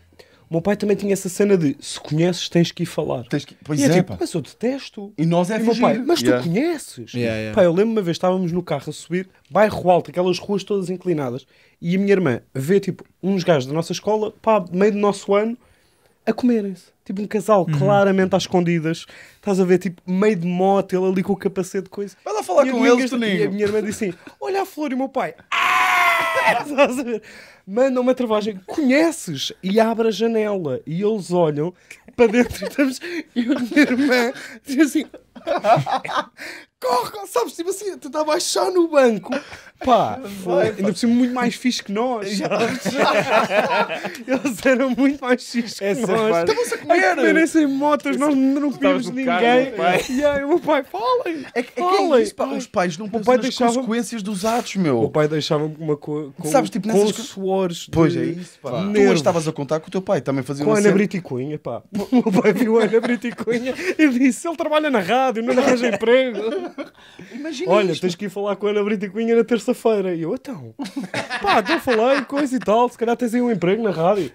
Speaker 2: O meu pai também tinha essa cena de se conheces, tens que ir falar. Tens que... Pois e é, é tipo, mas eu detesto. E nós é e Pai, mas yeah. tu conheces. Yeah, yeah. Pai, eu lembro uma vez estávamos no carro a subir, bairro alto, aquelas ruas todas inclinadas, e a minha irmã vê tipo uns gajos da nossa escola, pá, meio do nosso ano, a comerem-se. Tipo um casal uhum. claramente às escondidas. Estás a ver, tipo, meio de moto, ele ali com o capacete, coisa. Vai lá falar com eles, Toninho. E a minha irmã disse assim, olha a flor e o meu pai. Ah! Estás a ver? Manda uma travagem. Conheces? E abre a janela. E eles olham para dentro. Estamos... E a minha irmã diz assim corre, sabes? Tipo assim, tu a baixar no banco. Pá, foi, ainda por cima muito mais fixe que nós. Eles eram muito mais fixe que Essa é nós. parte- Estavam-se então a comer. sem é motas, nós não vimos ninguém. pai.
Speaker 4: E aí, o meu pai, falem! É que, é que é isso, pá. Os pais não pensam pai nas deixava- consequências dos atos, meu. O pai deixava-me uma co com, Sabes, tipo, com nessas co- suores. Pois é isso, pá. Tu hoje estavas a contar com o teu pai também fazia Com a Ana Brito e Cunha, pá.
Speaker 2: O meu pai viu a Ana Brito e Cunha e disse: ele trabalha na rádio, não arranja emprego. Imagina Olha, isto. tens que ir falar com a Ana Brita Cunha na terça-feira. E eu, então, pá, falar então falei, coisa e
Speaker 4: tal, se calhar tens aí um emprego na rádio.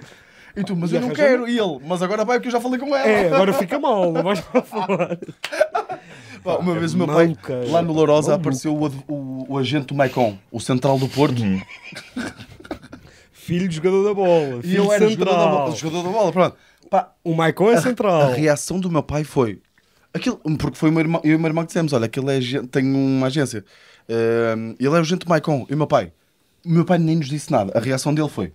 Speaker 4: E tu, mas e eu não quero. E ele, mas agora vai porque eu já falei com ela. É, agora fica mal, não vais para falar. Pá, uma vez o meu pai, lá no Lourosa, apareceu o, o, o agente do Maicon, o central do Porto. Hum.
Speaker 2: filho de jogador da bola.
Speaker 4: Filho eu era central. jogador da bola, jogador da bola pronto. Pá, o Maicon é central. a reação do meu pai foi: Aquilo, porque foi o meu irmão, eu e o meu irmão que dissemos: olha, aquele é tem uma agência. Uh, ele é o agente Maicon, e o meu pai. O meu pai nem nos disse nada. A reação dele foi: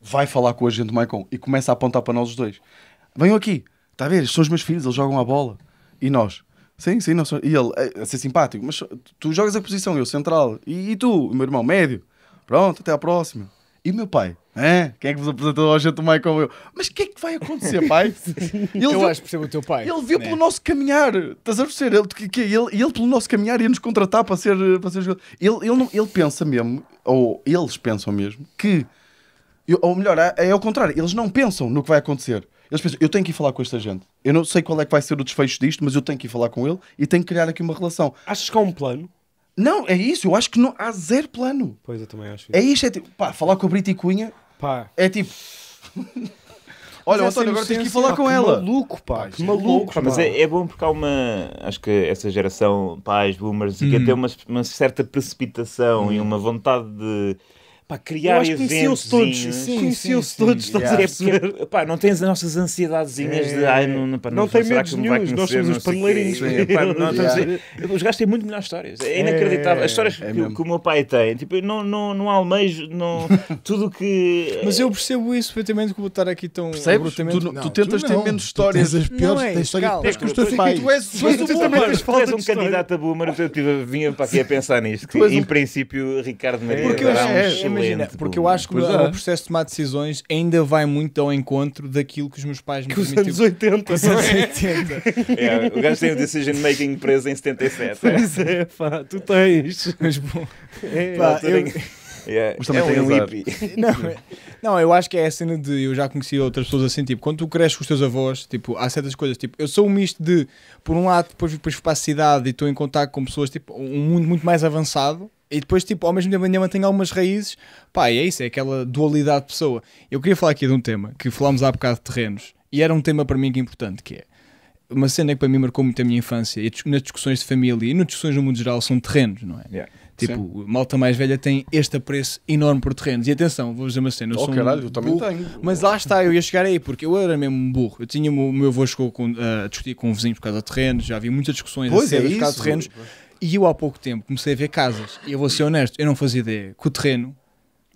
Speaker 4: vai falar com o agente Maicon e começa a apontar para nós os dois. Venham aqui, está a ver? São os meus filhos, eles jogam a bola. E nós, sim, sim, nós somos... E ele, a é, é ser simpático, mas tu jogas a posição, eu central. E, e tu, o meu irmão, médio. Pronto, até à próxima. E meu pai? É? Quem é que vos apresentou ao gente o Michael? Eu, mas o que é que vai acontecer, pai? ele eu viu, acho que
Speaker 3: percebo o teu pai. Ele viu né? pelo
Speaker 4: nosso caminhar, estás a perceber? Ele, que, ele, ele pelo nosso caminhar ia nos contratar para ser, para ser jogador. Ele, ele, não, ele pensa mesmo, ou eles pensam mesmo, que. Eu, ou melhor, é, é ao contrário, eles não pensam no que vai acontecer. Eles pensam, eu tenho que ir falar com esta gente. Eu não sei qual é que vai ser o desfecho disto, mas eu tenho que ir falar com ele e tenho que criar aqui uma relação. Achas que há um plano? Não, é isso, eu acho que não, há zero plano.
Speaker 2: Pois eu também acho.
Speaker 4: É isso. É isto, é tipo, pá, falar com a Brita e Cunha pá. é tipo. Olha, é António, agora tens que ir falar pá, com que ela. Maluco, pá, que
Speaker 2: maluco. Pá, mas é,
Speaker 5: é, bom porque há uma. Acho que essa geração, pais, boomers, hum. que uma, uma certa precipitação hum. e uma vontade de para criar eventos. Conheciam-se todos, sim, conheciam-se todos, estás yeah. a não tens as nossas ansiedadezinhas de ai, não, não, não, não tem medo nenhum, me nós somos os paneleirinhos. Os gajos têm muito melhores histórias, é inacreditável. As é, histórias é que, o meu pai tem, tipo, não, não, não almejo, não,
Speaker 3: tudo que. Mas eu percebo isso perfeitamente, como estar aqui tão. Percebes? Tu, tentas ter menos histórias, as piores, é, tens histórias piores que os teus pais. Tu és um candidato a boomer,
Speaker 5: eu vinha para aqui a pensar nisto, em princípio, Ricardo Maria. Porque eu imagina, lento, porque eu acho que o, é. o
Speaker 3: processo de tomar decisões ainda vai muito ao encontro daquilo que os meus pais me que Os anos 80, os anos 80. É? é, o gajo tem o
Speaker 5: decision making preso em 77. É. Pois é, é
Speaker 2: pá, tu tens. Mas bom, é, pá, eu... Yeah. também é tem um azar.
Speaker 3: Não, é- não, eu acho que é a cena de. Eu já conheci outras pessoas assim, tipo, quando tu cresces com os teus avós, tipo, há certas coisas, tipo, eu sou um misto de, por um lado, depois, depois fui para a cidade e estou em contato com pessoas, tipo, um mundo muito mais avançado e depois, tipo, ao mesmo tempo ainda mantém algumas raízes. Pá, e é isso, é aquela dualidade de pessoa. Eu queria falar aqui de um tema que falámos há bocado de terrenos e era um tema para mim que é importante, que é uma cena que para mim marcou muito a minha infância e nas discussões de família e nas discussões no mundo geral são terrenos, não é? Yeah. Tipo, Sim. malta mais velha tem este apreço enorme por terrenos. E atenção, vou dizer uma cena. Eu oh, sou caralho, eu também tenho. Mas lá está, eu ia chegar aí, porque eu era mesmo um burro. Eu tinha, o meu avô chegou com, uh, a discutir com um vizinho por causa de terrenos, já havia muitas discussões pois a é isso, terrenos. Pois. E eu há pouco tempo comecei a ver casas. E eu vou ser honesto, eu não fazia ideia que o terreno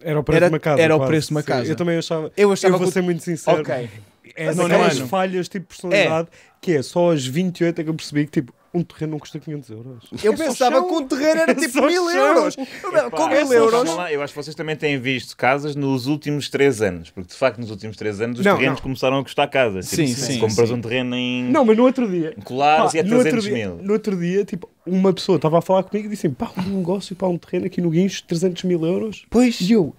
Speaker 3: era o preço era, de uma casa. Era o preço de uma
Speaker 2: casa. Sim, eu também achava. Eu, achava eu vou que... ser muito sincero. Ok. É, não, é, não, falhas tipo personalidade é. que é só aos 28 é que eu percebi que tipo, um terreno não custa 500 euros. Eu é
Speaker 5: pensava que um terreno era é tipo 1000 euros. Epá, Com 1000 é euros. eu acho que vocês também têm visto casas nos últimos 3 anos, porque de facto nos últimos 3 anos os não, terrenos não. começaram a custar casas. Tipo, sim, tipo, sim. Compras sim. um terreno em. Não,
Speaker 2: mas no outro dia. Colares e é 300 dia, mil. No outro dia, tipo, uma pessoa estava a falar comigo e disse assim, pá, um negócio para um terreno aqui no Guincho, 300 mil euros. Pois. E eu,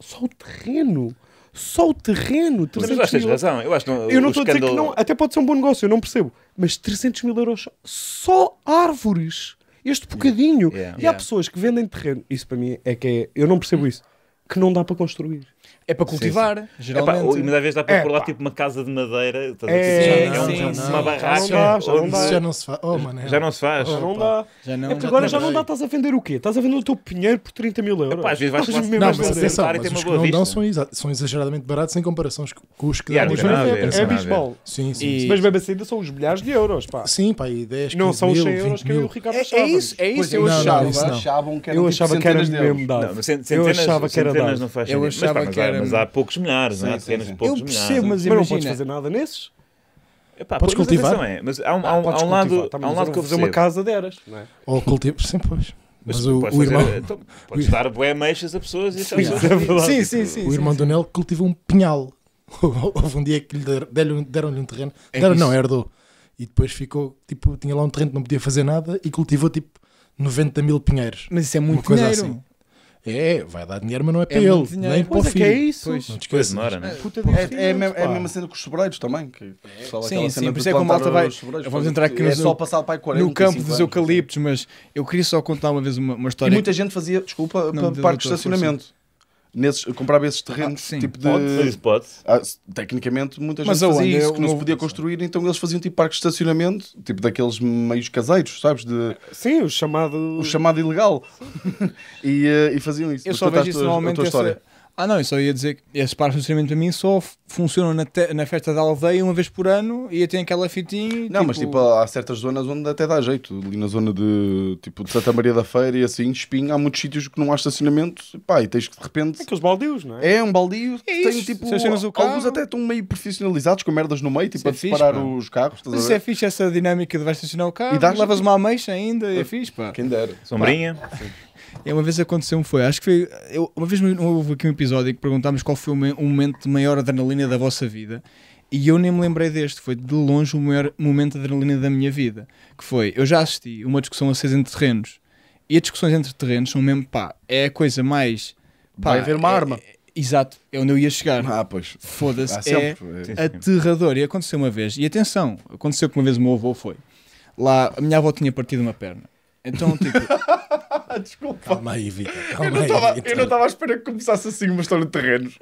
Speaker 2: só o terreno. Só o terreno, 300 mas, mas mil... razão.
Speaker 5: Eu, acho não, eu não estou escândalo... a dizer que não,
Speaker 2: até pode ser um bom negócio, eu não percebo. Mas 300 mil euros só árvores. Este bocadinho. Yeah. Yeah. E há yeah. pessoas que vendem terreno. Isso para mim é que é. Eu não percebo isso. Que não dá para
Speaker 3: construir. É para cultivar, sim, sim. geralmente. Epá, mas às vezes dá para é, pôr
Speaker 5: lá tipo uma casa de madeira, tá, é, uma barraca. Já, já, não se faz. Oh, mano, já não se faz. Já não
Speaker 3: dá. Já não,
Speaker 2: é porque agora já não dá, estás a vender o quê? Estás a vender o teu pinheiro por 30 mil euros. Epá, às vezes vais mesmo. Não, mas atenção, mas é os que não dão
Speaker 1: são exageradamente baratos em comparação
Speaker 2: com os que dão. É bisbal. Sim, sim. Mas mesmo assim ainda são os milhares de euros, pá. Sim, pá, e 10 Não são os 100 euros que o Ricardo achava. É isso, é isso. Eu achava que era mesmo dado. Eu tipo achava que era dado. Eu achava que era Agora, mas há poucos milhares, é? sim, não há terrenos de poucos milhares. Eu percebo, milhares. mas, imagina... não podes fazer nada nesses.
Speaker 5: Epá, podes cultivar. É, mas há um, há um, ah, há um lado, tá, há um lado que eu fazer uma casa de eras. É?
Speaker 1: Ou cultivar, sim, pois. Mas, mas o, o irmão. É, então, podes dar boé
Speaker 5: meixas a pessoas e sim, pessoas é sim, sim, sim, O irmão sim,
Speaker 1: do Nel cultivou um pinhal. Houve um dia que lhe deram-lhe um terreno. É deram, não, herdou. E depois ficou, tipo, tinha lá um terreno que não podia fazer nada e cultivou, tipo, 90 mil pinheiros. Mas isso é muito dinheiro. Assim. É, vai dar dinheiro, mas não é, é para ele, nem
Speaker 4: pois para o filho. É que é isso? Pois, não te
Speaker 3: esqueças. né? É, puta
Speaker 4: é, é, é a é mesma cena com os sobreiros também. Que sim, sim, por isso é que a malta tá vai. Vamos entrar aqui é no, só passar para 40, no campo dos
Speaker 3: eucaliptos, mas eu queria só contar uma vez uma, uma história. E muita gente fazia, desculpa, não, para parque de estacionamento nesses,
Speaker 4: comprava esses ah, terrenos ah, tipo de. Pode. Pode. Ah, tecnicamente, muitas vezes fazia isso, que não se podia construir, então eles faziam tipo parques de estacionamento, tipo daqueles meios caseiros, sabes? De... Sim, o chamado. O chamado ilegal. e, eh, e faziam isso. Eu Mas só vejo isso normalmente. Essa,
Speaker 3: ah, não, eu só ia dizer que esses parques de estacionamento para mim só funcionam na, na, festa da aldeia uma vez por ano e tem aquela fitinha.
Speaker 4: Não, tipo... mas tipo, há certas zonas onde até dá jeito. Ali na zona de tipo de Santa Maria da Feira e assim, Espinho, há muitos sítios que não há estacionamento e pá, e tens que de repente. É que os baldios, não é? É um baldio é isso. tem tipo. Alguns até estão meio profissionalizados com merdas no meio, tipo, isso a é fixe, os carros. Mas isso é
Speaker 3: fixe essa dinâmica de vais estacionar o carro e levas uma ameixa ainda, é fixe, pá. Quem dera. Sombrinha. Pá. É, uma vez aconteceu-me foi, acho que foi. Eu, uma vez houve aqui um episódio em que perguntámos qual foi o, me, o momento de maior adrenalina da vossa vida. E eu nem me lembrei deste, foi de longe o maior momento de adrenalina da minha vida. Que foi, eu já assisti uma discussão acesa entre terrenos. E as discussões entre terrenos são mesmo, pá, é a coisa mais. Pá, Vai haver uma é, arma. É, exato, é onde eu ia chegar. Ah, pois. Foda-se, é aterrador. E aconteceu uma vez, e atenção, aconteceu que uma vez o meu avô foi. Lá, a minha avó tinha partido uma perna. Então, tipo. Desculpa. Calma aí, Vitor.
Speaker 4: Eu não estava à espera que começasse assim uma história de terrenos.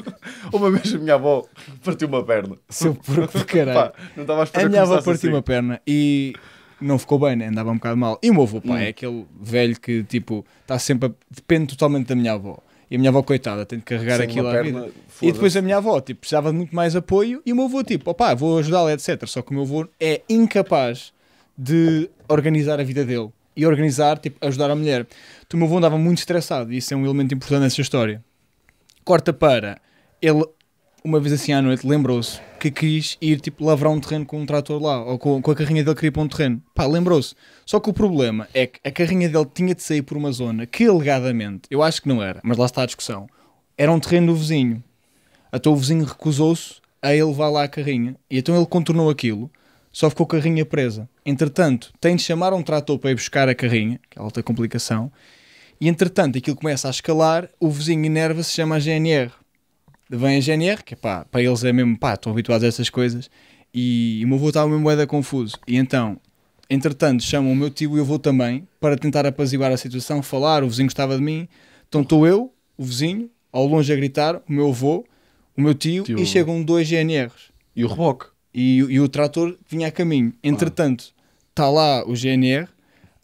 Speaker 4: uma vez a minha avó partiu uma perna. Seu porco de caralho. Pá, não estava à espera que começasse assim. A minha avó partiu assim. uma
Speaker 3: perna e não ficou bem, né? andava um bocado mal. E o meu avô, pá, hum. é aquele velho que, tipo, está sempre. A... depende totalmente da minha avó. E a minha avó, coitada, tem de carregar Sem aquilo à vida. E depois a minha avó, tipo, precisava de muito mais apoio. E o meu avô, tipo, opá, vou ajudá-la, etc. Só que o meu avô é incapaz de organizar a vida dele e organizar, tipo, ajudar a mulher. Então, o meu avô andava muito estressado, e isso é um elemento importante nessa história. Corta para ele, uma vez assim à noite, lembrou-se que quis ir, tipo, lavrar um terreno com um trator lá, ou com, com a carrinha dele queria ir para um terreno. Pá, lembrou-se. Só que o problema é que a carrinha dele tinha de sair por uma zona que, alegadamente, eu acho que não era, mas lá está a discussão, era um terreno do vizinho. Então o vizinho recusou-se a ele levar lá a carrinha, e então ele contornou aquilo só ficou a carrinha presa. Entretanto, tem de chamar um trator para ir buscar a carrinha, que é alta complicação, e entretanto aquilo começa a escalar, o vizinho enerva-se, chama a GNR. Vem a GNR, que é pá, para eles é mesmo, pá, estão habituados a essas coisas, e, e o meu avô estava mesmo moeda confuso. E então, entretanto, chamam o meu tio e eu vou também, para tentar apaziguar a situação, falar, o vizinho gostava de mim, então estou eu, o vizinho, ao longe a gritar, o meu avô, o meu tio, tio... e chegam dois GNRs. E o reboque e, e o trator vinha a caminho. Entretanto, está lá o GNR,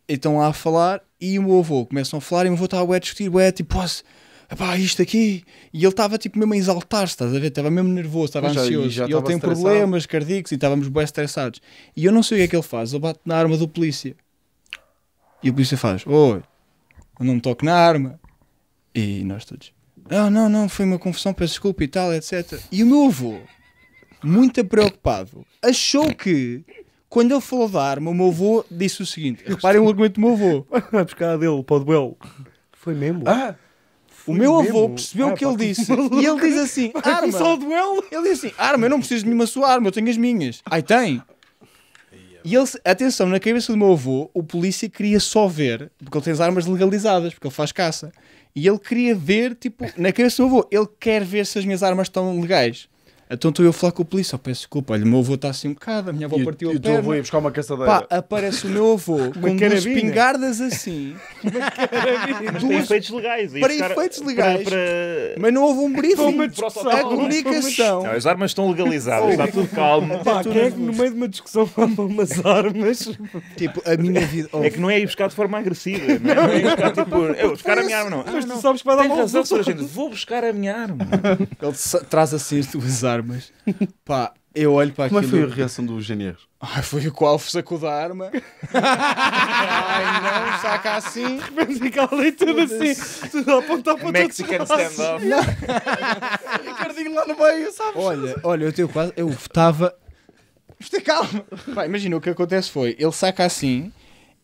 Speaker 3: e estão lá a falar e o meu avô começam a falar e o meu avô está a discutir, ué, tipo, pá, isto aqui. E ele estava tipo mesmo a exaltar-se, estás a ver? Estava mesmo nervoso, estava ansioso. já e ele tem estressado. problemas cardíacos e estávamos bem estressados. E eu não sei o que é que ele faz, ele bate na arma do polícia. E o polícia faz, oi, eu não me toco na arma. E nós todos, não, ah, não, não, foi uma confusão, peço desculpa e tal, etc. E o meu avô muito preocupado. Achou que, quando ele falou da arma, o meu avô disse o seguinte: reparem o argumento do meu avô. A pescada dele para o duelo. Foi mesmo? Ah! O meu mesmo? avô percebeu ah, o que pá, ele disse e ele diz assim: arma. Só duelo? Ele diz assim: arma, eu não preciso de nenhuma sua arma, eu tenho as minhas. Aí tem. E ele, atenção, na cabeça do meu avô, o polícia queria só ver, porque ele tem as armas legalizadas, porque ele faz caça. E ele queria ver, tipo, na cabeça do meu avô, ele quer ver se as minhas armas estão legais. Então estou eu a falar com o polícia, oh, peço desculpa, olha, o meu avô está assim um bocado, a minha avó e partiu e a perna. E o avô ia buscar uma caçadeira. Pá, aparece o meu avô com duas pingardas assim. uma Mas efeitos legais. Para efeitos legais. Para,
Speaker 5: para... Mas não houve um é briefing. Para a comunicação. Não, as armas estão legalizadas, está tudo calmo. Pá, quem é que no meio de uma discussão falam umas armas? Tipo, a minha vida... Oh. É que não é ir buscar de forma agressiva. Não é, não é ir buscar, tipo, eu buscar a minha arma, não. Mas tu sabes que vai dar razão para a gente. Vou buscar a minha arma.
Speaker 3: Ele traz assim as tuas armas armas. Pá, eu olho para é aquilo. Como foi a reação do GNR? Ah, foi o qual sacou da arma.
Speaker 5: Ai não,
Speaker 4: saca assim. De repente fica ali tudo assim, tudo a apontar
Speaker 3: para Mexican stand-up. Cardinho lá no meio, sabes? Olha, olha, eu tenho quase. Eu votava. calma. Pá, imagina o que acontece foi: ele saca assim.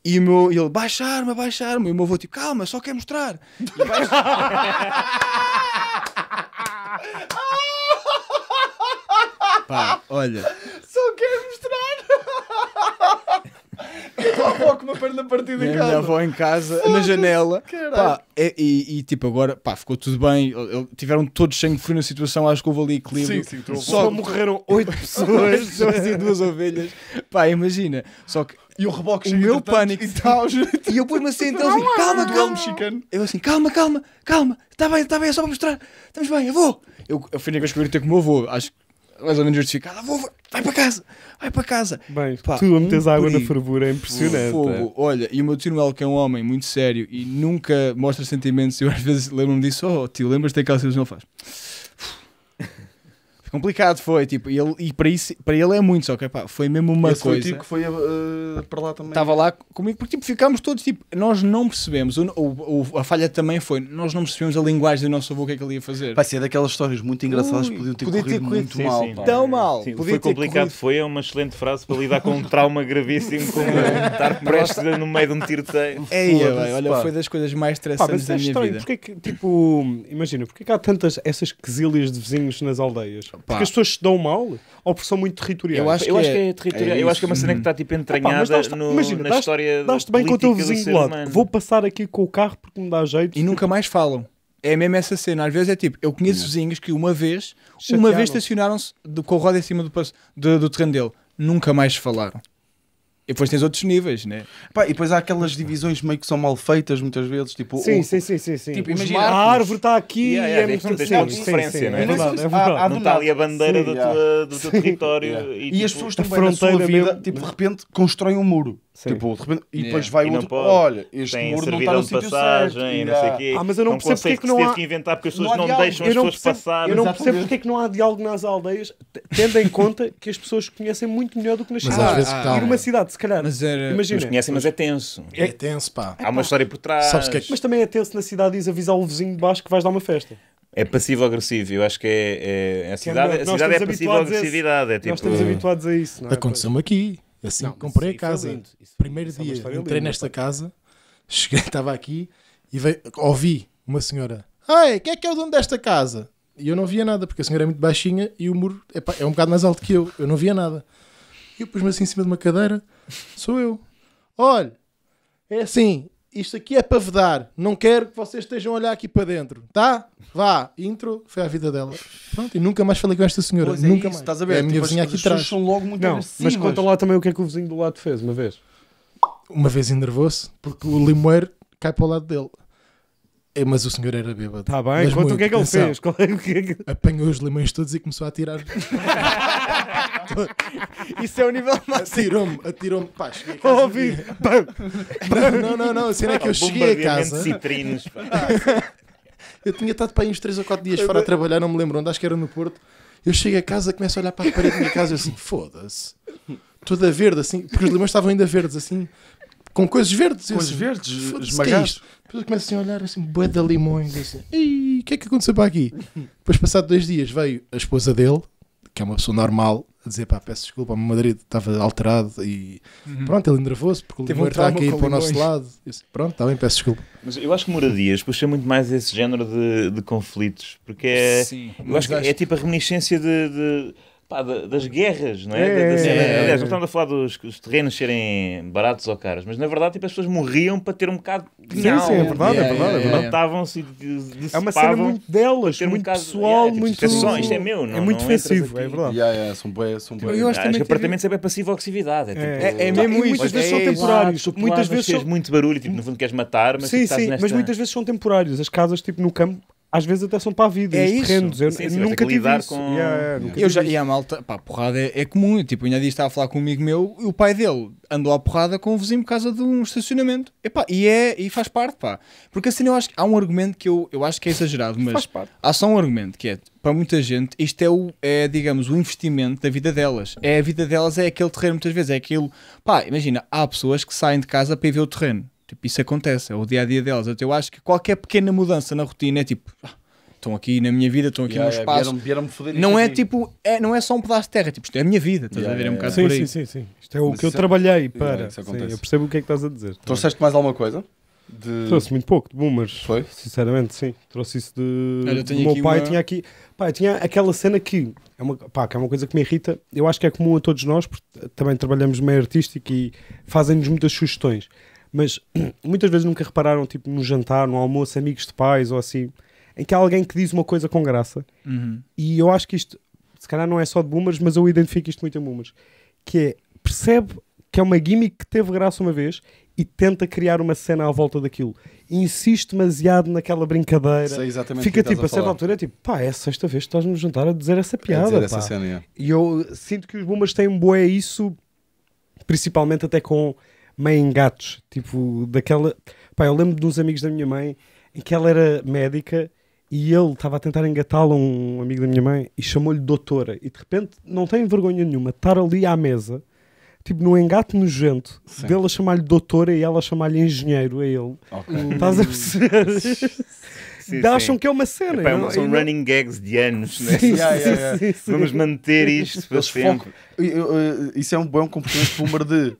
Speaker 3: E o meu, ele baixa a arma, baixa a arma. E o meu avô, tipo, calma, só quer mostrar. E baixa... Ah, Pá, olha. Só
Speaker 4: quero mostrar. Eu estou com uma perna partida em casa. Minha avó
Speaker 3: em casa, na janela. Pá, e, e, e, tipo, agora pá, ficou tudo bem. Tiveram todos sangue frio na situação. Acho que houve ali equilíbrio. Sim, sim, Só morreram oito pessoas, só assim duas ovelhas. Pá, imagina. Só que e o reboque o meu pânico e tal. Tá e eu pus-me assim, então assim, calma, calma. Mexicano. Eu assim, calma, calma, calma. Está bem, está bem, é só para mostrar. Estamos bem, avô. Eu, eu fui na que ter com o meu avô. Acho que mais ou menos justificada. Ah, vou, vai para casa, vai para casa. Bem, Pá, tu a metes um água perigo. na fervura, é impressionante. Fogo. É? Olha, e o meu tio Noel, que é um homem muito sério e nunca mostra sentimentos, eu às vezes lembro-me disso, oh tio, lembras-te daquela situação? Ele faz Complicado foi, tipo, ele, e para, isso, para ele é muito, só que pá, foi mesmo uma Esse coisa. Foi o tipo
Speaker 4: que foi uh, para lá também. Estava
Speaker 3: lá comigo, porque tipo, ficámos todos, tipo, nós não percebemos, o, o, o, a falha também foi, nós não percebemos a linguagem do nosso avô, o que é que ele ia fazer. Vai ser
Speaker 4: é daquelas histórias muito engraçadas,
Speaker 3: Ui, podiam ter podia corrido, ter
Speaker 4: corrido muito sim, mal. Sim, tão mal. Sim, foi complicado, corrido.
Speaker 5: foi, é uma excelente frase para lidar com um trauma gravíssimo, como estar prestes no meio de um tiroteio. É, é olha, pá. foi das coisas mais estressantes é da minha vida. Porque
Speaker 2: é que, tipo, imagina, porque é que há tantas essas quesilhas de vizinhos nas aldeias? Porque as pessoas se dão mal ou porque são muito territoriais? Eu acho, eu que,
Speaker 5: acho é, que, é, territorial. É eu acho que é uma cena que está tipo entranhada Epá, tá, no, imagina, na história Daste bem com o teu vizinho do lado. Humano.
Speaker 3: Vou passar aqui com o carro porque me dá jeito. E nunca mais falam. É mesmo essa cena. Às vezes é tipo, eu conheço vizinhos que uma vez, Chatearam. uma vez estacionaram-se com o roda em cima do, do, do terreno dele. Nunca mais falaram. E depois tens outros níveis, né? Pá, e depois há aquelas divisões meio
Speaker 4: que são mal feitas muitas vezes, tipo... Sim, o... sim, sim, sim, sim. Tipo, imagina, marcos... a árvore está aqui yeah, yeah, e é, muito é, é, uma diferença, sim, sim, né? né? é verdade, é verdade. não está ali a bandeira sim, do, yeah. teu, do teu território. E, tipo, as pessoas estão na fronteira vida, mesmo... tipo, de repente constroem um muro. Sim. Tipo, de repente, e depois vai e outro, pode. olha, este
Speaker 5: Tem muro não está no sítio passagem, certo. Não sei quê. Ah, mas eu não, não percebo porque é que não há... que inventar porque as pessoas não, não deixam eu as pessoas percebo, passar. Eu não Exatamente. percebo porque
Speaker 2: é que não há diálogo nas aldeias, tendo em conta que as pessoas conhecem muito melhor do que
Speaker 5: nas cidades. Ah, às ah, ir uma cidade, se calhar. Mas era... Imagina. Mas conhecem, mas é tenso. É, é tenso, pá. Há uma história por trás. Sabes que é Mas também é tenso na cidade e avisar o vizinho de baixo que vais dar uma festa é passivo-agressivo. Eu acho que é, é a é cidade, é passivo-agressividade. É nós tipo- estamos
Speaker 2: habituados a isso.
Speaker 1: Não é? Aconteceu-me aqui. Assim, não, comprei a casa, primeiro é dia, entrei lindo, nesta pai. casa, cheguei, estava aqui e veio, ouvi uma senhora: Ei, quem é que é o dono desta casa? E eu não via nada, porque a senhora é muito baixinha e o muro é um bocado mais alto que eu. Eu não via nada. E eu pus-me assim em cima de uma cadeira: Sou eu. Olha, é assim, isto aqui é para vedar. Não quero que vocês estejam a olhar aqui para dentro. Tá? Vá. Intro. Foi a vida dela. Pronto. E nunca mais falei com esta senhora. Pois é nunca isso, mais. Estás a é ver? É a minha tipo, vizinha aqui atrás. são logo muito não, Mas conta lá também o que é que o vizinho do lado fez uma vez. Uma vez enervou-se porque o limoeiro cai para o lado dele. É, mas o senhor era bêbado. Está bem, mas o que é que ele fez? Qual é, que é que... Apanhou os limões todos e começou a atirar. Isso é o nível máximo. Atirou-me, atirou-me. Pá, cheguei a casa. Ouvi. não, não, não, não. A cena é que eu cheguei a casa. citrinos, Eu tinha estado para aí uns 3 ou 4 dias fora a eh, trabalhar, não me lembro onde, acho que era no Porto. Eu chego a casa, começo a olhar para a parede da minha casa e assim, foda-se. Toda verde, assim, porque os limões estavam ainda verdes, assim, com coisas verdes. Coisas assim, verdes, esmagadas. É Depois eu começo assim a olhar assim, bué de limões, assim, e o que é que aconteceu para aqui? Depois, passado dois dias, veio a esposa dele, que é uma pessoa normal, a dizer, pá, peço desculpa, o minha marido estava alterado e
Speaker 5: uhum. pronto, ele nervoso se porque o Teve limoeiro um está aqui para o nosso
Speaker 1: lado. Disse, pronto,
Speaker 5: está bem, peço desculpa. Mas eu acho que moradias puxa muito mais esse género de, de conflitos, porque é, Sim, eu acho que é tipo a reminiscência de... de pá, das guerras, não é? é, da, da é, é, é. Aliás, não estamos a falar dos, dos terrenos serem baratos ou caros, mas na verdade tipo, as pessoas morriam para ter um bocado de Sim, sim, é verdade, é, verdade. É Matavam-se e É uma cena muito delas, ter um muito pessoal, yeah, tipo, muito... isto, isto é meu, não É muito não defensivo, é verdade. Yeah, yeah, são bem, são tipo, bem. Eu acho, acho que apartamentos é bem passivo oxividade. Tipo, é mesmo isso. Muitas vezes são temporários. Muitas vezes muito barulho, tipo, no fundo queres matar, mas... Sim, sim, mas muitas
Speaker 2: vezes são temporários. As casas, tipo, no campo às vezes até são vida, é isso. Eu, sim, sim, nunca tive isso. Com... Yeah, yeah, nunca eu já,
Speaker 3: isso. E a malta, pá, a porrada é, é comum. Eu, tipo, ainda dia estava a falar com um amigo meu e o pai dele andou à porrada com o um vizinho por causa de um estacionamento. E, pá, e, é, e faz parte, pá. Porque assim eu acho há um argumento que eu, eu acho que é exagerado, mas faz parte há só um argumento que é para muita gente, isto é, o, é, digamos, o investimento da vida delas. É a vida delas, é aquele terreno, muitas vezes, é aquilo. Pá, imagina, há pessoas que saem de casa para ir ver o terreno Tipo, isso acontece, é o dia a dia delas. Então, eu acho que qualquer pequena mudança na rotina é tipo, ah, estão aqui na minha vida, estão aqui yeah, no espaço. vieram, não é aqui. tipo, é, não é só um pedaço de terra, tipo, isto é a minha vida, estás yeah, a ver? É um bocado sim, por aí. Sim, sim, sim. Isto é o Mas que eu é... trabalhei
Speaker 2: para. Sim, eu percebo o que é que estás a dizer. Tá
Speaker 4: Trouxeste mais alguma coisa? De...
Speaker 5: Trouxe
Speaker 2: muito pouco de boomers. Foi? Sinceramente, sim. Trouxe isso de. Olha, do meu pai uma... tinha aqui. Pá, tinha aquela cena que é, uma, pá, que é uma coisa que me irrita. Eu acho que é comum a todos nós, porque também trabalhamos meio artístico e fazem-nos muitas sugestões mas muitas vezes nunca repararam, tipo, num jantar, num almoço, amigos de pais ou assim, em que há alguém que diz uma coisa com graça. Uhum. E eu acho que isto, se calhar não é só de boomers, mas eu identifico isto muito em boomers, que é, percebe que é uma gimmick que teve graça uma vez e tenta criar uma cena à volta daquilo. Insiste demasiado naquela brincadeira. Sei exatamente Fica tipo, a, a certa altura, é tipo, pá, é a sexta vez que estás no jantar a dizer essa piada. Dizer essa cena, é. E eu sinto que os boomers têm um boé isso, principalmente até com mãe em gatos, tipo daquela. Pá, eu lembro de uns amigos da minha mãe em que ela era médica e ele estava a tentar engatá-lo, um amigo da minha mãe, e chamou-lhe doutora. E de repente, não tem vergonha nenhuma estar ali à mesa, tipo num engate nojento, Sim. dele a chamar-lhe doutora e ela a chamar-lhe engenheiro a ele. Okay. Hum. Estás a perceber? Sim, acham que é uma cena. Epá, é não, é? são não... running gags de anos.
Speaker 4: Né? Sim, né? yeah, yeah, sim. Vamos manter isto para Focam... Isso é um bom comportamento boomer de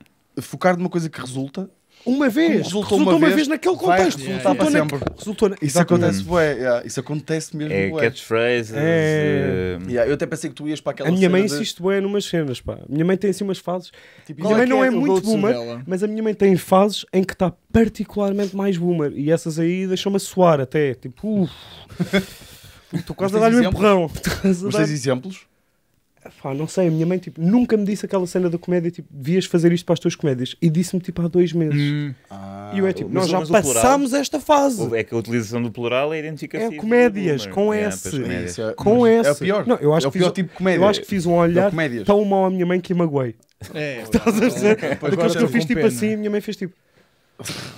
Speaker 4: focar numa coisa que resulta uma vez. Resultou, resultou uma, uma vez, vez, naquele contexto. Vai yeah. sempre. Resultou na...
Speaker 5: Isso acontece,
Speaker 4: ué, yeah. Isso acontece
Speaker 2: mesmo, é, ué. Catchphrases. É... Uh...
Speaker 4: Yeah, eu até pensei que tu ias para aquela A minha mãe de... insiste
Speaker 2: bem numas cenas, pá. Minha mãe tem assim umas fases. Tipo, minha mãe é não é, é muito boomer, dela? mas a minha mãe tem fases em que está particularmente mais boomer. E essas aí deixam-me suar até. Tipo, uff. Estou quase a dar-lhe um empurrão. Mas tens exemplos? Pá, não sei, a minha mãe tipo, nunca me disse aquela cena da comédia, tipo, devias fazer isto para as tuas comédias. E disse-me tipo há dois meses. Hum. Ah, e eu é ah, tipo, nós já passámos
Speaker 5: esta fase. É que a utilização do plural é identificativa. É comédias, com é, S. É, com S. É o pior. Não, eu acho é o pior fiz, tipo de comédia. Eu acho que fiz um olhar
Speaker 2: tão mal à minha mãe que a magoei. É, é Estás a dizer? Daqueles que eu fiz tipo pena. assim, a minha mãe fez tipo.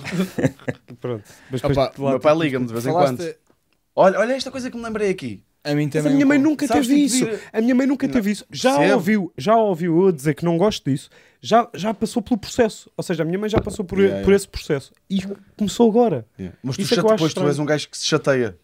Speaker 2: Pronto. Mas depois, Opa, meu pai liga-me de vez em quando.
Speaker 4: Olha, olha esta coisa que me lembrei aqui. A mim também. Mas a minha mãe nunca Sabes teve tipo isso. A minha mãe nunca não. teve isso. Já Percebo. ouviu,
Speaker 2: já ouviu eu dizer que não gosto disso. Já, já passou pelo processo. Ou seja, a minha mãe já passou por, yeah, por esse processo. E
Speaker 4: começou agora. Yeah. Mas tu, já é depois tu és um gajo que se chateia.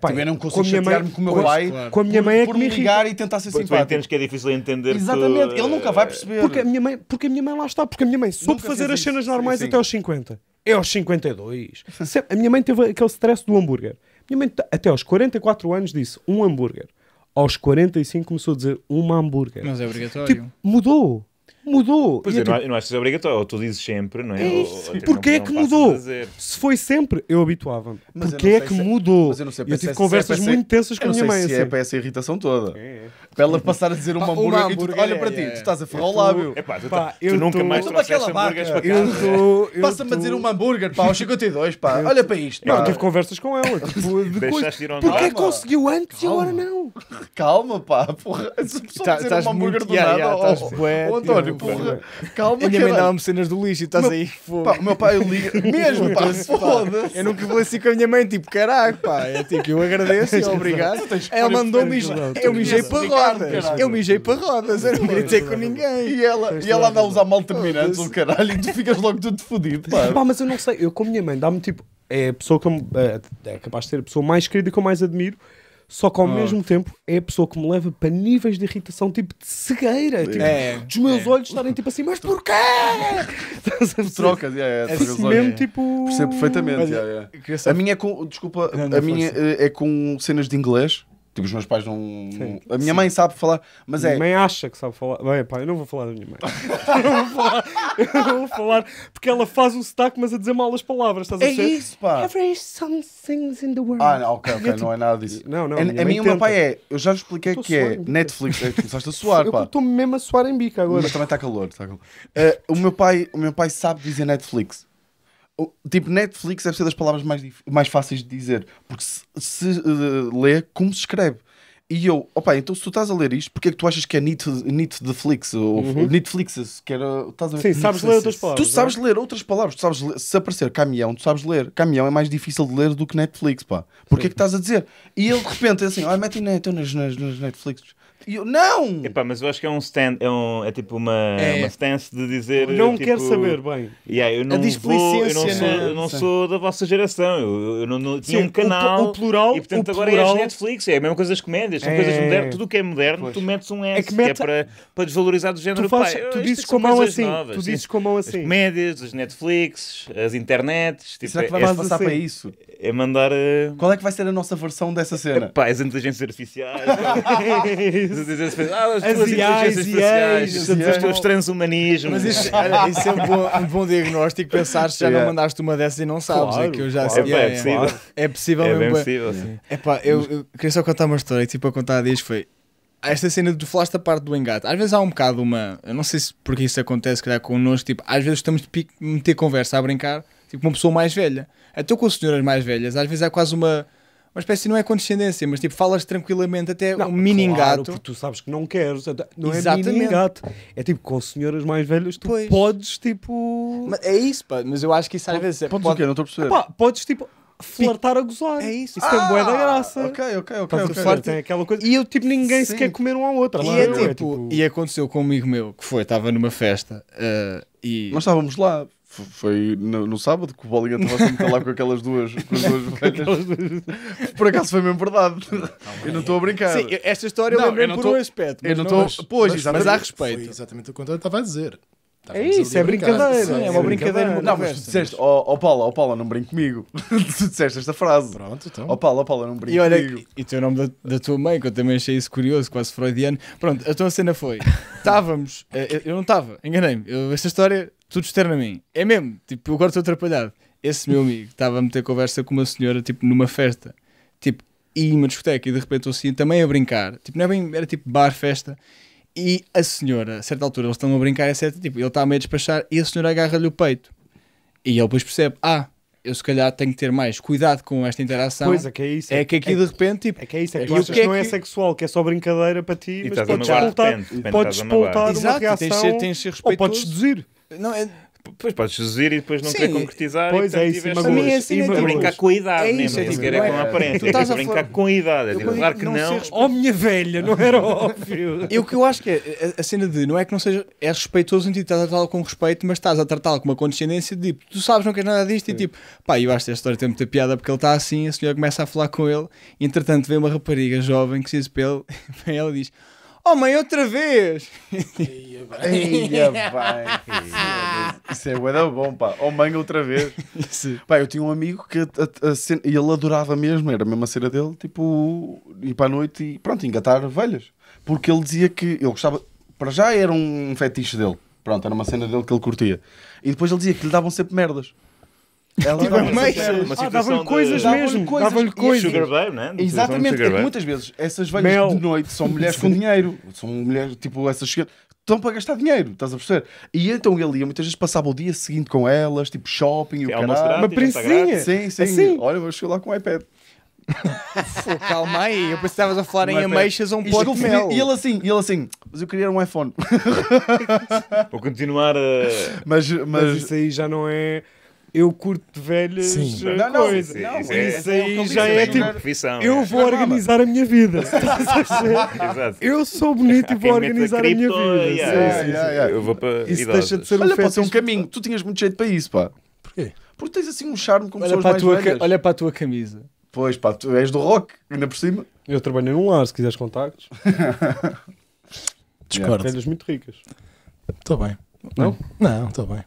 Speaker 4: pá, também não consigo chatear-me com o meu pois, pai
Speaker 5: claro. com a minha por, mãe é por que me ligar e tentar ser simpático. Tu entendes que é difícil entender. Exatamente, que... ele nunca vai perceber. Porque
Speaker 2: a minha mãe, porque a minha mãe lá está, porque a minha mãe soube fazer as cenas normais sim, sim. até aos 50. É aos 52. a minha mãe teve aquele stress do hambúrguer. Minha mãe tá, até aos 44 anos disse um hambúrguer. Aos 45 começou a dizer uma hambúrguer.
Speaker 3: Mas é obrigatório.
Speaker 5: Tipo,
Speaker 2: mudou mudou. Pois é, não, é, tipo
Speaker 5: não achas é obrigatório, ou tu dizes sempre, não é? é tipo, Porquê é que mudou? Se
Speaker 2: foi sempre, eu habituava-me. Porquê é que se... É- mudou? Mas eu não sei, eu tive é- se conversas é muito tensas com a minha mãe. Assim.
Speaker 3: é para
Speaker 4: essa irritação toda. É. Para ela passar a dizer uma hambúrguer, uma hambúrguer e tu, olha para ti, tu estás a ferrar o lábio. É pá, tu, pá, tá- tu, tu nunca tô... mais trouxeste hambúrgueres para casa. Passa-me a dizer uma hambúrguer, pá, aos 52, pá, olha para isto. Não, tive
Speaker 2: conversas com ela. Tipo, porquê conseguiu antes e agora
Speaker 4: não? Calma, pá, porra. Se a tá, dizer um hambúrguer do nada, António, porra, calma Ainda que dava-me
Speaker 3: cenas do lixo e estás aí, fogo. o meu pai liga, mesmo, pá, foda-se. Eu nunca falei assim com a minha mãe, tipo, caralho pá, é tipo, eu agradeço e obrigado. Ela mandou-me, eu mijei para rodas, eu mijei para rodas, eu não gritei com ninguém.
Speaker 4: E ela, e ela anda a usar mal terminantes, o caralho, e tu ficas logo tudo fodido, pá. Pá, mas eu não sei, eu com a minha mãe, dá-me
Speaker 2: tipo, é a pessoa que é, é capaz de ser a pessoa mais querida que eu mais admiro só que ao ah. mesmo tempo é a pessoa que me leva para níveis de irritação, tipo de cegueira, tipo, é, dos meus é. olhos estarem tipo assim, mas porquê?
Speaker 4: Trocas, é, é, mesmo tipo. Percebo perfeitamente. Mas, é, A minha é com, desculpa, não, não a minha eh, é com cenas de inglês Tipo, os meus pais não. Sim, a minha sim. mãe sabe falar, mas minha é. Minha mãe acha que sabe falar. Bem, pá, eu não vou falar da minha mãe.
Speaker 2: eu, não vou falar, eu não vou falar. Porque ela faz um sotaque, mas a dizer mal as palavras, estás é a dizer? É isso, pá. Every some things in the world. Ah, não, ok, ok, é não é tipo-
Speaker 4: nada disso. Não, não. A, a minha, a minha meu pai é. Eu já lhe expliquei que é Netflix. É, tipo, começaste a suar, pá. Eu estou mesmo a suar em bica agora. Mas também está calor, está calor. Uh, o, meu pai, o meu pai sabe dizer Netflix. Tipo, Netflix deve ser das palavras mais, mais fáceis de dizer, porque se, se uh, lê como se escreve. E eu, opa, então se tu estás a ler isto, porque é que tu achas que é Netflix? Ou uhum. Netflixes, que era. Estás a ver? Sim, sabes ler outras palavras. Tu sabes é? ler outras palavras. Tu sabes ler, se aparecer caminhão, tu sabes ler. Caminhão é mais difícil de ler do que Netflix, pá. Porquê é que estás a dizer? E ele de repente é assim, ah, metem então, nas, nas, nas Netflix.
Speaker 5: Eu, não! Epá, mas eu acho que é um stand, é, um, é tipo uma, é. uma stance de dizer. Não tipo, quero saber bem. Yeah, eu não a displicência. Vou, eu não, sou, eu não né? sou da vossa geração. Eu, eu não, não, tinha Sim, um canal. O, o, plural. E portanto agora é plural... é Netflix, é a mesma coisa das comédias. São é. coisas modernas. Tudo o que é moderno, pois. tu metes um é S, é que, mete... que é para, para desvalorizar do género. Tu, faz, Pai, tu dizes com a mão assim. Novas. Tu dizes é. com a mão assim. As comédias, as Netflix, as internets. Tipo, Será que vai é, passar para isso? é mandar. Uh... Qual é que vai ser a nossa versão dessa cena? Pá, as inteligências artificiais. as inteligências ah, as, as os teus
Speaker 3: transhumanismos. Mas isso, olha, isso é um bom, um bom diagnóstico. Pensar se já yeah. não mandaste uma dessas e não sabes. Claro, é que eu já claro, É, é, possível. É, é possível é mesmo. É. possível, É pá, eu, eu, queria só contar uma história. Tipo, a contar disso foi esta cena do falaste da parte do engate, às vezes há um bocado uma. Eu não sei se porque isso acontece, calhar connosco, tipo, às vezes estamos de pico meter conversa a brincar Tipo, uma pessoa mais velha. Até com as senhoras mais velhas, às vezes é quase uma. Uma espécie não é condescendência, mas tipo, falas tranquilamente até não, um mini claro, tu sabes que não queres, não Exatamente. é mini gato. É tipo, com senhoras mais velhas, tu pois. podes tipo. Mas é isso, pá, mas eu acho que isso às vezes é. Podes pode... o quê? Não estou a perceber.
Speaker 2: podes tipo flertar a gozar. É isso. Isso ah, tem bué da ah, graça. Ok, ok,
Speaker 3: ok. okay. Flerte. Tem aquela
Speaker 2: coisa. E eu, tipo, ninguém Sim. quer comer um ao outro. E, lá, é, é? é, tipo, é,
Speaker 3: tipo... e aconteceu com um amigo meu que foi, estava numa festa uh, e. Nós estávamos lá, foi no, no, sábado que o Bolinha estava sempre
Speaker 5: lá
Speaker 4: com aquelas duas, com as duas velhas. por acaso foi mesmo verdade. eu não estou a
Speaker 1: brincar. Sim,
Speaker 3: esta história não, eu lembro por tô, um aspecto. Mas, eu não tô, mas, pois, mas, mas há
Speaker 1: respeito. Foi exatamente o que eu estava a dizer. É isso, é brincadeira. Sim, é, é uma brincadeira. não, mas tu disseste,
Speaker 4: ó oh, oh Paula, ó oh Paula, não brinque comigo. tu disseste esta frase. Pronto, então. Ó oh Paula, ó oh Paula, não brinque e olha, comigo.
Speaker 3: E tem o nome da, da, tua mãe, que eu também achei isso curioso, quase freudiano. Pronto, então a tua cena foi: estávamos, eh, eu não estava, enganei-me. Esta história tudo externo a mim. É mesmo, tipo, eu agora estou atrapalhado. Esse meu amigo estava a meter conversa com uma senhora, tipo, numa festa, tipo, e uma discoteca, e de repente estou assim, também a brincar, tipo, não é bem, era tipo bar, festa, e a senhora, a certa altura, eles estão a brincar, é etc, tipo, ele está a meio despachar, e a senhora agarra-lhe o peito. E ele depois percebe, ah, eu se calhar tenho que ter mais cuidado com esta interação. Pois é, que é isso. É, é que aqui é, de repente. Tipo, é que é isso, é que tu achas que, é não é que...
Speaker 2: sexual, que é só brincadeira para ti, e mas podes voltar, podes voltar uma reação. Tens de ser, tens de ser Ou podes deduzir.
Speaker 5: Não, é... Depois podes seduzir e depois não Sim, querer concretizar. Pois é é assim, e, portanto, é isso, mas é assim, é brincar com a idade, é né, isso, mesmo, é, tipo- é, com a aparência, brincar com a idade, é tipo, claro que não. não.
Speaker 3: Oh, minha velha, não era óbvio. o que eu acho que é, é a cena de não é que não seja, é respeitoso no sentido, estás a tratá-lo com respeito, mas estás a tratá-lo com uma condescendência de tipo, tu sabes, não queres nada disto, e tipo, pá, eu acho que esta história tem muita piada porque ele está assim, a senhora começa a falar com ele, e entretanto vem uma rapariga jovem que se diz para ele, para ela e diz Oh mãe, outra vez! Ia vai!
Speaker 4: Isso é bué bom, pá. Oh mãe, outra vez! Pá, eu tinha um amigo que a, a, ele adorava mesmo, era a mesma cena dele, tipo, ir para a noite e pronto, engatar velhas. Porque ele dizia que ele gostava, para já era um fetiche dele, pronto, era uma cena dele que ele curtia. E depois ele dizia que lhe davam sempre merdas. Ela é tipo, dava ah, davam-lhe coisas de... mesmo. Davam-lhe é coisas. Sugar babe, né? Exatamente. É que muitas vezes essas velhas Mel. de noite são mulheres com dinheiro. São mulheres, tipo, essas estão para gastar dinheiro, estás a perceber? E então ele ia muitas vezes passava o dia seguinte com elas, tipo shopping e o caralho. Grátis, Uma princesinha. Sim, sim. Assim.
Speaker 3: Olha, vou chegar lá com o um iPad. calma aí, eu pensei que estavas a falar um em ameixas ou um pote de mel. E ele
Speaker 4: assim, e ele assim, mas eu queria um iPhone. Vou continuar a.
Speaker 5: Mas, mas... mas isso
Speaker 4: aí já não é eu curto velhas
Speaker 5: sim. Não, não, coisas. Sim, não, isso, é, aí é já é, é tipo. Profissão, eu é vou
Speaker 2: organizar a é. minha vida.
Speaker 4: eu sou bonito e
Speaker 2: vou organizar a minha vida.
Speaker 5: Eu vou para. Isso deixa de ser Olha, um pode ser um
Speaker 4: caminho. Tu tinhas muito jeito para isso, pá. Porquê? Porque tens assim um charme com pessoas mais velhas. Olha para a tua camisa. Pois, pá, tu és do rock, ainda por cima. Eu trabalho num lar, se
Speaker 3: quiseres contactos. Discordo. Yeah,
Speaker 2: muito ricas. Estou bem.
Speaker 1: Não? Não, estou bem.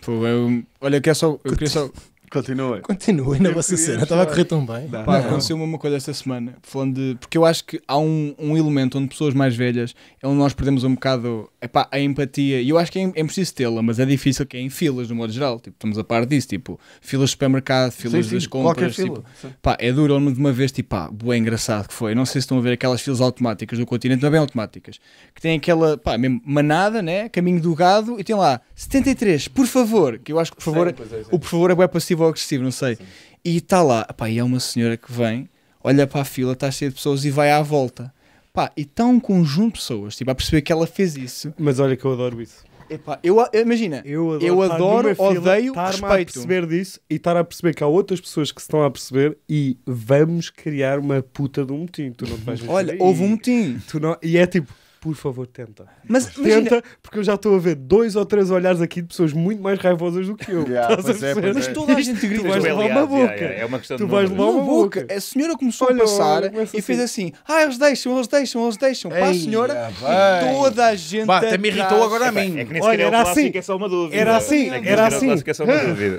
Speaker 3: Pô, tipo, eu, olha, eu, só, eu queria só Continua. Continua na vossa cena, estava a correr tão bem. Pá, aconteceu-me uma coisa esta semana, falando de. Porque eu acho que há um, um elemento onde pessoas mais velhas é onde nós perdemos um bocado epá, a empatia. E eu acho que é, é preciso tê-la, mas é difícil que é em filas, no modo geral. Tipo, estamos a par disso, tipo, filas de supermercado, filas sim, sim, das compras. Tipo, fila. pá, é duro, de uma vez, tipo, pá, boa engraçado que foi. Não sei se estão a ver aquelas filas automáticas do continente, não é bem automáticas, que tem aquela, pá, mesmo manada, né? Caminho do gado, e tem lá 73, por favor, que eu acho que por favor, sim, é, o por favor é bem passivo passivo ou agressivo, não sei. Sim. E está lá, pá, e é uma senhora que vem, olha para a fila, está cheia de pessoas e vai à volta. Pá, e está um conjunto de pessoas, tipo, a perceber que ela fez isso. Mas olha que eu adoro isso. Epá, eu, imagina, eu adoro, eu adoro fila, odeio, respeito. a perceber disso e estar a perceber que há
Speaker 2: outras pessoas que se estão a perceber e vamos criar uma puta de um motim. Tu não te vais Olha, houve um motim. Tu não, e é tipo, por favor, tenta. Mas, tenta, imagina... porque eu já estou a ver dois ou três olhares aqui de pessoas muito mais raivosas do que eu. Yeah, mas, é, é, mas toda a gente grita.
Speaker 3: Tu vais levar uma boca. Yeah, yeah, é uma questão tu vais levar uma boca. A senhora começou Olha, a passar e assim. fez assim: ah, eles deixam, eles deixam, eles deixam. Ei, para a senhora ah, vai. e toda a gente. Bah, até me irritou agora a mim. É, que nem
Speaker 5: sequer é era assim. é só uma dúvida. Era assim, era assim.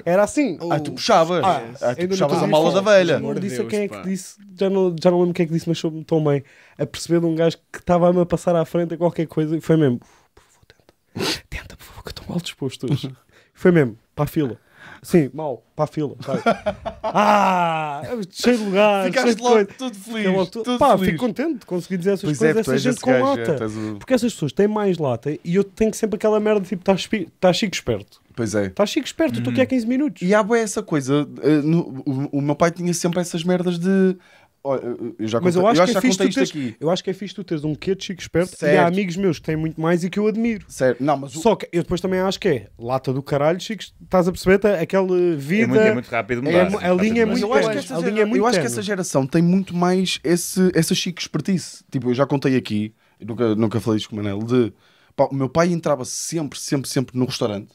Speaker 5: Era
Speaker 4: assim. Ah, tu puxavas.
Speaker 5: Ah, ah tu puxavas a mala da velha.
Speaker 2: É já não lembro quem é que disse, mas sou me tão bem a perceber de um gajo que estava-me a passar à frente a qualquer coisa e foi mesmo, por favor, tenta, tenta, por favor, que eu estou mal disposto hoje. foi mesmo, para a fila. Sim, mal, para a fila. ah, cheio de lugar. Ficaste de logo tudo feliz. Logo tudo pá, feliz. fico contente de conseguir dizer essas pois é, coisas é, essa gente com gajo, é, lata. O... Porque essas pessoas têm mais lata e eu tenho sempre aquela merda
Speaker 4: tipo, estás tá chico tá esperto. Pois é. Estás chico esperto, hum. tu uhum. que é 15 minutos. E há boa essa coisa. Uh, no, o, o, meu pai tinha sempre essas merdas de Olha, eu já mas eu acho, eu que é fixe tu teres, aqui. eu
Speaker 2: acho que é fixe tu teres um quê de chico esperto certo. e há amigos meus que têm muito mais e que eu admiro. Certo. Não, mas o... Só que eu depois também acho que é lata do caralho, chico, estás a perceber? Tá, aquele Aquela vida. É muito, é muito rápido mudar. É, a, linha é, é muito eu acho, que essa, é muito eu acho que essa
Speaker 4: geração tem muito mais esse, essa chico espertice. Tipo, eu já contei aqui, nunca, nunca falei isto com o Manel, de pá, o meu pai entrava sempre, sempre, sempre no restaurante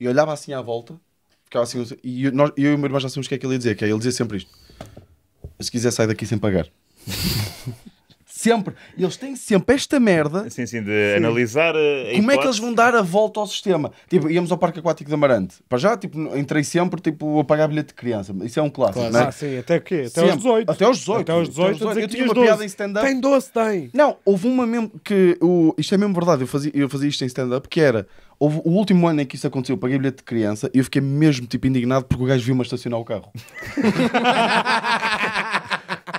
Speaker 4: e olhava assim à volta, ficava assim, e nós, eu e o meu irmão já sabemos o que é que ele ia dizer, que é, ele dizia sempre isto se quiser sair daqui sem pagar. sempre. Eles têm sempre esta merda. Sim, sim, de sim. analisar. Eh, Como é que eles vão dar a volta ao sistema? Tipo, íamos ao Parque Aquático de Amarante. Para já, tipo, entrei sempre tipo, a pagar bilhete de criança. Isso é um clássico, claro. é? Ah, sim. Até o quê? Até sempre. aos 18. Até aos 18. Até aos 18. Até aos 18. Eu tinha
Speaker 2: uma 12. piada em stand-up. Tem 12,
Speaker 4: tem. Não, houve uma mesmo que. O... Isto é mesmo verdade. Eu fazia, eu fazia isto em stand-up que era. Houve o último ano em que isso aconteceu, eu paguei bilhete de criança e eu fiquei mesmo tipo indignado porque o gajo viu-me estacionar o carro.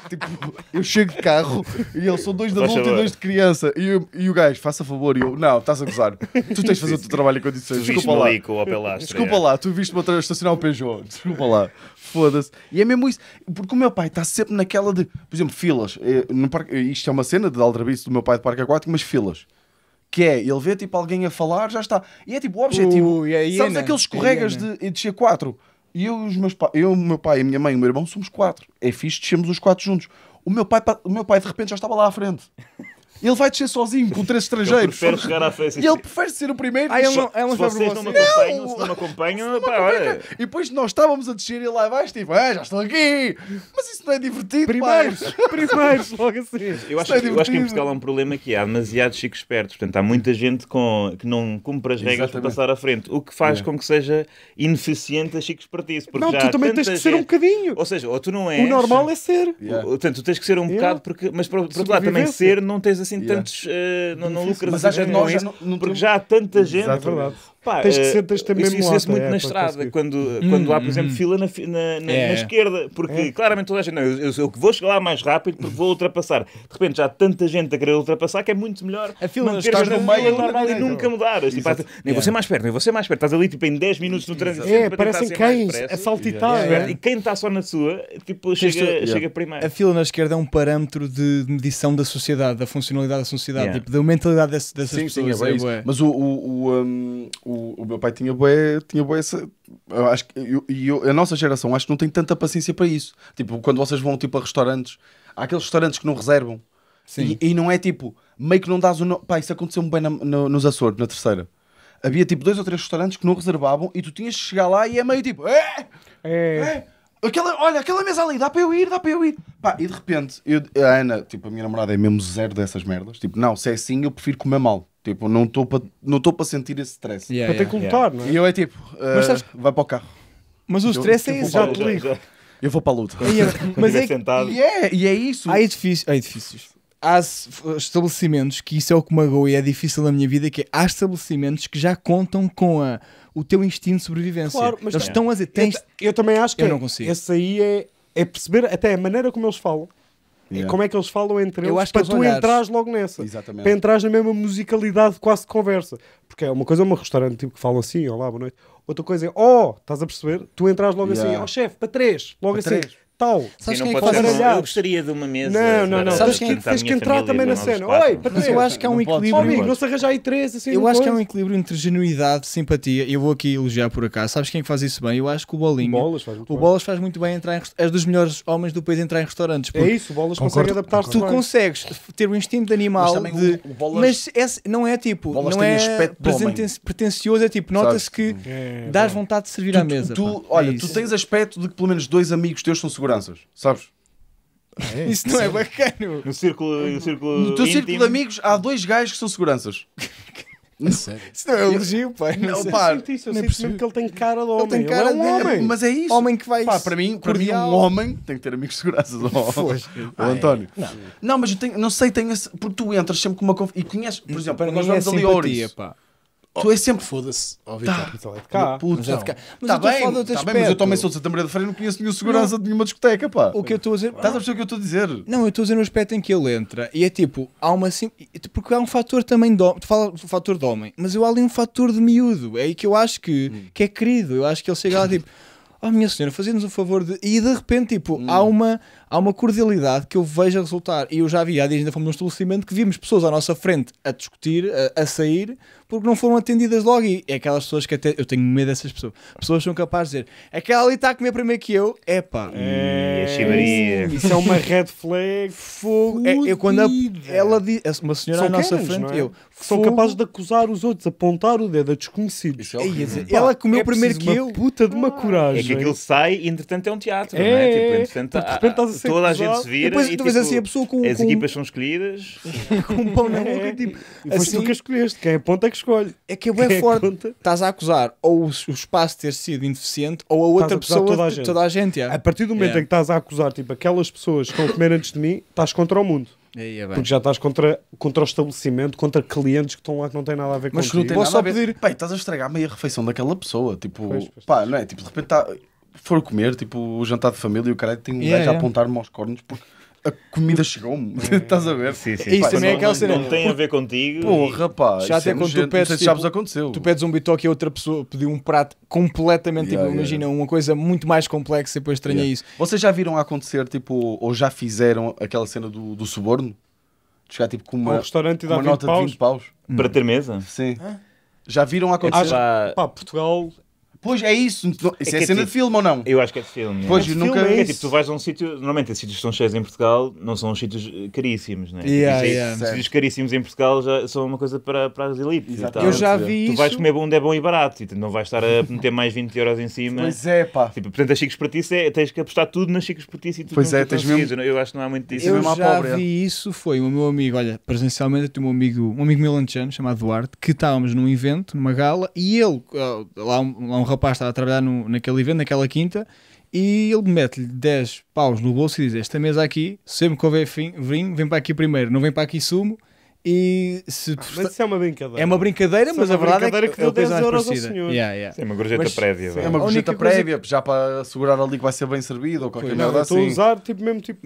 Speaker 4: tipo, eu chego de carro e eu sou dois de adulto e dois de criança. E, eu, e o gajo, faça favor, e eu, não, estás a gozar. Tu tens de fazer o teu trabalho em condições. Desculpa lá. Com o Astra, Desculpa é. lá, tu viste-me estacionar o Peugeot. Desculpa lá. Foda-se. E é mesmo isso. Porque o meu pai está sempre naquela de, por exemplo, filas. Eh, no parque, isto é uma cena de Aldrabice do meu pai de parque aquático, mas filas que é ele vê tipo alguém a falar, já está. E é tipo o objetivo. Uh, sabes aqueles é colegas de, de quatro? E eu, os meus pa... eu, meu pai, a minha mãe e o meu irmão somos quatro. É fixe, descemos os quatro juntos. O meu pai, o meu pai de repente já estava lá à frente. Ele vai descer sozinho com três estrangeiros. Ele prefere chegar à E ele prefere ser o primeiro. Ah, ele não, ele não se vocês não me acompanham, não. se não me acompanham, pá, olha. E depois nós estávamos a descer e lá vais, tipo, ah, já estou aqui. Mas isso não é divertido, Primeiros, primeiros, logo assim. Eu acho, é que, eu acho que em Portugal há
Speaker 5: um problema que há demasiados chicos espertos. Portanto, há muita gente com, que não cumpre as regras para passar à frente. O que faz é. com que seja ineficiente a chico espertice. Não, tu também tens que ser gente... um bocadinho. Ou seja, ou tu não és... O normal é ser. Yeah. portanto, tu tens que ser um yeah. bocado, porque... mas por outro lado, também ser não tens a assim yeah. tantos. Uh, não, não lucras mas, mas assim já, já não, não, porque já há tanta gente. Pá, tens que eh, ser, tens também isso, isso nota, muito é, na estrada, quando, hum, quando há, por exemplo, hum. fila na, na, na, é. na, esquerda, porque é. claramente toda a gente, não, eu, eu, vou chegar lá mais rápido porque vou ultrapassar. De repente já há tanta gente a querer ultrapassar que é muito melhor a fila manteres no meio normal e nunca mudar Tipo, nem yeah. você mais perto, nem você mais perto. Estás ali tipo em 10 minutos no trânsito. É, parecem cães a saltitar. Yeah. É. E quem está só na sua, tipo, chega, yeah. chega primeiro. A
Speaker 3: fila na esquerda é um parâmetro de medição da sociedade, da funcionalidade da sociedade, tipo, da mentalidade dessas sim, pessoas. Sim, é bem é Mas
Speaker 4: o o, meu pai tinha boé, tinha boé essa. Eu acho que, eu, eu, a nossa geração acho que não tem tanta paciência para isso. Tipo, quando vocês vão tipo, a restaurantes, há aqueles restaurantes que não reservam. Sim. E, e não é tipo, meio que não dás o. No... Pá, isso aconteceu-me bem na, no, nos Açores, na terceira. Havia tipo dois ou três restaurantes que não reservavam e tu tinhas que chegar lá e é meio tipo. É! É! é! Aquela, olha, aquela mesa ali, dá para eu ir, dá para eu ir. Pá, e de repente, eu, a Ana, tipo, a minha namorada é mesmo zero dessas merdas. Tipo, não, se é assim, eu prefiro comer mal. Tipo, não estou para não para sentir esse stress. Yeah, para ter que lutar, não é? E eu é tipo, uh, sabes... vai para o carro. Mas o stress é tipo, já te ligo. Eu vou para a luta. É, mas é, E, é, e é isso.
Speaker 3: Há edifícios, há edifícios. Há estabelecimentos que isso é o que magoa e é difícil na minha vida, que é, há estabelecimentos que já contam com a, o teu instinto de sobrevivência. Claro, mas eles estão a dizer, tens... Eu, eu, também acho que eu não consigo.
Speaker 2: esse aí é, é perceber até a maneira como eles falam Yeah. Como é que eles falam entre eles para tu olhares. entrares logo nessa? Exatamente. Para entrares na mesma musicalidade quase de conversa. Porque é uma coisa é um restaurante tipo que fala assim, olá, boa noite. Outra coisa é, oh, estás a perceber? Tu entras logo yeah. assim, oh
Speaker 5: chefe, para três, logo para assim. Três
Speaker 3: tal. Sabes quem é que faz Eu
Speaker 5: gostaria de uma mesa. Não, não, não. Sabes quem é que tens tá que entrar também na cena? Oi, Mas eu acho que há um equilíbrio. amigo, não
Speaker 3: se arranjar aí três assim. Eu acho que há um equilíbrio entre genuidade, simpatia. Eu vou aqui elogiar por acaso. Sabes quem é que faz isso bem? Eu acho que o Bolinho. Bolas faz muito o Bolas faz muito bem entrar em É dos melhores homens do país entrar em restaurantes. É isso, o Bolas consegue adaptar-se. Tu consegues ter o instinto de animal. Mas é, não é tipo. Não é pretencioso, é tipo, nota-se que é, dás é. vontade de servir à mesa. Olha, tu tens aspecto de que pelo menos dois
Speaker 4: amigos teus são seguros seguranças, sabes? É, Isso não é bacana. No círculo, no, círculo no teu íntimo. círculo de amigos há dois gajos que são seguranças. É sério? Isso não é elogio,
Speaker 2: pai. Não, não é pá, eu sinto isso, eu sinto
Speaker 4: que ele tem cara de homem. Ele tem cara ele é um homem. Mas é isso. Homem que vai. Pá, para mim, para mim, um homem tem que ter amigos de segurança. o António. Não. não, mas eu tenho, não sei, tenho esse, porque tu entras sempre com uma confiança. E conheces, por então, exemplo, nós é vamos é ali a pá. Oh. Tu és sempre
Speaker 3: foda-se. Ó, Vitor, tá. é de cá. Puto, mas tá eu bem, é tá bem, mas eu também sou de Santa Maria da Feira e não conheço nenhum segurança não. de nenhuma discoteca, pá. O que eu estou a dizer... Estás a perceber o que eu estou a dizer? Não, eu estou a dizer no aspecto em que ele entra e é tipo, há uma... Sim... Porque há um fator também de homem, tu fala do fator de homem, mas eu há ali um fator de miúdo, é aí que eu acho que, hum. que é querido, eu acho que ele chega lá tipo... Oh, minha senhora, fazemos um favor de. E de repente, tipo, hum. há uma há uma cordialidade que eu vejo a resultar. E eu já vi, há dias ainda fomos num estabelecimento que vimos pessoas à nossa frente a discutir, a, a, sair, porque não foram atendidas logo. E é aquelas pessoas que até. Eu tenho medo dessas pessoas. Pessoas são capazes de dizer: aquela é ali está a comer primeiro que eu. É pá. Isso é uma red flag. Fogo. É, eu, quando a,
Speaker 2: ela diz, uma senhora são à nossa frente, é? eu. São capazes de acusar os outros, apontar o dedo a desconhecidos. É, dizer, ela comeu é primeiro que uma eu. puta de uma ah. coragem. É que aquilo
Speaker 5: sai e entretanto é um teatro, é, não é? Tipo, entretanto, de repente estás a Toda a gente se vira. depois e, tu tipo, assim a pessoa com. As com... equipas são escolhidas. com um pão na
Speaker 3: boca. É. Tipo, e
Speaker 2: foste assim, tu que escolheste. Quem aponta é que escolhe. É que é bem é forte.
Speaker 3: Estás a acusar ou o, espaço ter sido ineficiente ou a outra pessoa. Toda a gente. Toda a, gente yeah. a
Speaker 2: partir do momento yeah. em que estás a acusar, tipo, aquelas pessoas que estão a comer antes de mim, estás contra o mundo. É porque já estás contra, contra o estabelecimento, contra clientes que estão lá que não têm nada a ver com Mas não tem nada a ver. Pedir...
Speaker 4: Pai, estás a estragar meia refeição daquela pessoa. Tipo, pois, pois, pá, não é? Tipo, de repente está for comer, tipo, o jantar de família e o cara tem um yeah, gajo yeah. a apontar-me aos cornos porque a comida chegou-me. Estás a ver? Sim, sim. É isso também é não, é aquela cena. Não, não tem a ver contigo. Pô, pá rapaz. Já até é quando tu pedes. tipo, aconteceu. Tu
Speaker 3: pedes um bitoque e a outra pessoa pediu um prato completamente. Yeah, tipo, yeah. imagina, uma coisa muito mais complexa e depois estranha yeah. isso.
Speaker 4: Vocês já viram acontecer, tipo, ou já fizeram aquela cena do, do suborno? De chegar tipo com uma, um restaurante uma nota paus. de 20 paus. Para ter mesa? Sim. Hã? Já viram acontecer? Acho, pá, Portugal Pois é isso. Isso é, é, é cena tipo, de filme ou não? Eu acho que é de filme. É. Pois, é. nunca filme é, tipo, tu
Speaker 5: vais a um sítio. Normalmente, esses sítios que são cheios em Portugal não são sítios eh, caríssimos, né? Yeah, e, yeah. Sítios caríssimos em Portugal já são uma coisa para, para as elites. E tal. Eu já vi. Tu isso... vais comer onde é bom e barato e não vais estar a meter mais 20 euros em cima. Pois é, pá. Tipo, portanto, as chicos pertice é, tens que apostar tudo nas chicos pertice e tudo. Pois é, tens mesmo. Eu acho que não há muito disso. Eu é já é. vi isso. Foi o meu
Speaker 3: amigo, olha, presencialmente, eu tenho um amigo, um amigo milanchano chamado Duarte, que estávamos num evento, numa gala, e ele, eh, lá um rapaz estava a trabalhar no, naquele evento, naquela quinta, e ele mete-lhe 10 paus no bolso e diz: Esta mesa aqui, sempre que houver fim, vem para aqui primeiro, não vem para aqui sumo. E se ah, mas está... isso é uma brincadeira. É uma brincadeira, é mas uma a verdade é brincadeira é que, que deu 10 euros ao senhor. Yeah, yeah. Sim, é uma
Speaker 4: gorjeta mas, prévia. é uma gorjeta prévia, coisa... já para assegurar ali que vai ser bem servido
Speaker 3: ou qualquer merda assim. Estou a assim.
Speaker 2: usar, tipo, mesmo tipo.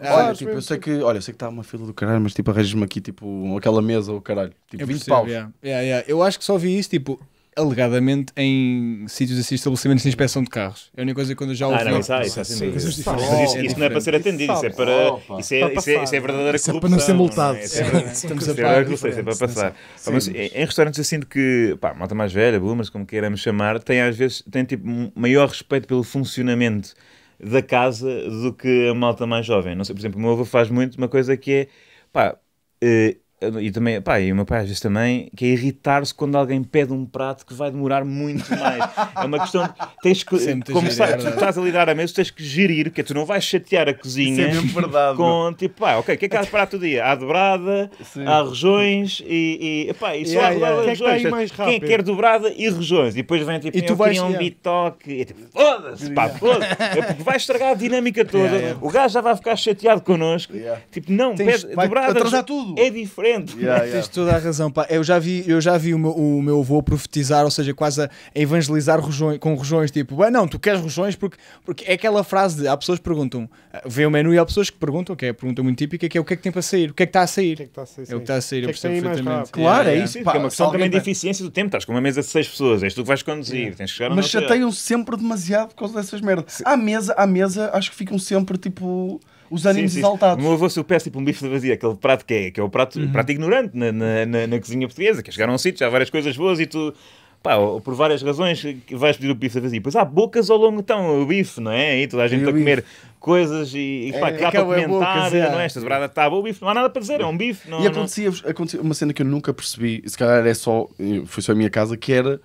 Speaker 2: Ah, olha, tipo, eu sei
Speaker 3: tipo. que, olha, eu sei que está uma fila
Speaker 4: do caralho, mas tipo, arranjas-me aqui, tipo, aquela mesa o caralho. Tipo, é 20
Speaker 3: percebo, paus. Yeah. Yeah, yeah. Eu acho que só vi isso, tipo, alegadamente em sítios assim, estabelecimentos de inspeção de carros. É a única coisa que quando eu já ouvi. Ah, não, isso, há, isso, há sim, isso, isso, é isso, isso não é para ser atendido, isso é para. Opa, isso, é, para isso, é, isso é verdadeira isso corrupção. É para não ser é? multado. É Estamos a parar. é para passar.
Speaker 5: Sim, Mas, em, restaurantes, eu sinto que, pá, malta mais velha, boomers, como queiramos chamar, tem às vezes tem, tipo, um maior respeito pelo funcionamento da casa do que a malta mais jovem. Não sei, por exemplo, o meu avô faz muito uma coisa que é, pá, uh, e também, pá, e o meu pai às vezes também, que é irritar-se quando alguém pede um prato que vai demorar muito mais. é uma questão de, tens que, Sempre é como gerir, tu é. estás a lidar a mesa, tens que gerir, que tu não vais chatear a cozinha é verdade, com, tipo, pá, ok, o que é que há de prato do dia? Há dobrada, Sim. há rejões e, e pá, e só yeah, há dobrada yeah. rejões. é que tá Quem quer dobrada e rejões? E depois vem, tipo, e é tu eu vais, um yeah. bitoque, e tipo, foda-se, pá, foda-se. É porque vai estragar a dinâmica toda, o gajo já vai ficar chateado connosco. Tipo, não, Tens, pede vai dobrada, atrasar tudo. é diferente frente. Yeah, yeah. Tens
Speaker 3: toda a razão, pá. Eu já vi, eu já vi o, meu, o meu avô profetizar, ou seja, quase a evangelizar rojões, com rojões, tipo, não, tu queres rojões porque, porque é aquela frase de, há pessoas que perguntam, vê o menu e há pessoas que perguntam, que é a pergunta muito típica, que é o que é que tem para sair, o que é que está a sair. O que é que está a
Speaker 5: sair? É o que está a sair, eu é percebo perfeitamente. Claro, é isso. É uma questão também de eficiência do tempo, estás com uma mesa de seis pessoas, és tu que vais conduzir, tens que chegar Mas chateiam
Speaker 4: sempre demasiado por causa dessas merdas. À mesa, à mesa, acho que ficam sempre, tipo os ânimos sim, sim.
Speaker 5: exaltados. O meu avô, se eu peço tipo um bife de vazia, aquele prato que é, que é o prato, uhum. prato ignorante na, na, na, na, cozinha portuguesa, que é chegaram a um sítio, há várias coisas boas e tu. Pá, por várias razões vais pedir o bife de vazia. Pois há bocas ao longo, então, o bife, não é? E toda a gente está a comer coisas e, e pá, é, que dá para comentar, é? não é? Esta dobrada está boa, o bife, não há nada para dizer, é um bife. Não, e acontecia,
Speaker 4: não... acontecia uma cena que eu nunca percebi, se calhar é só, foi só a minha casa, que era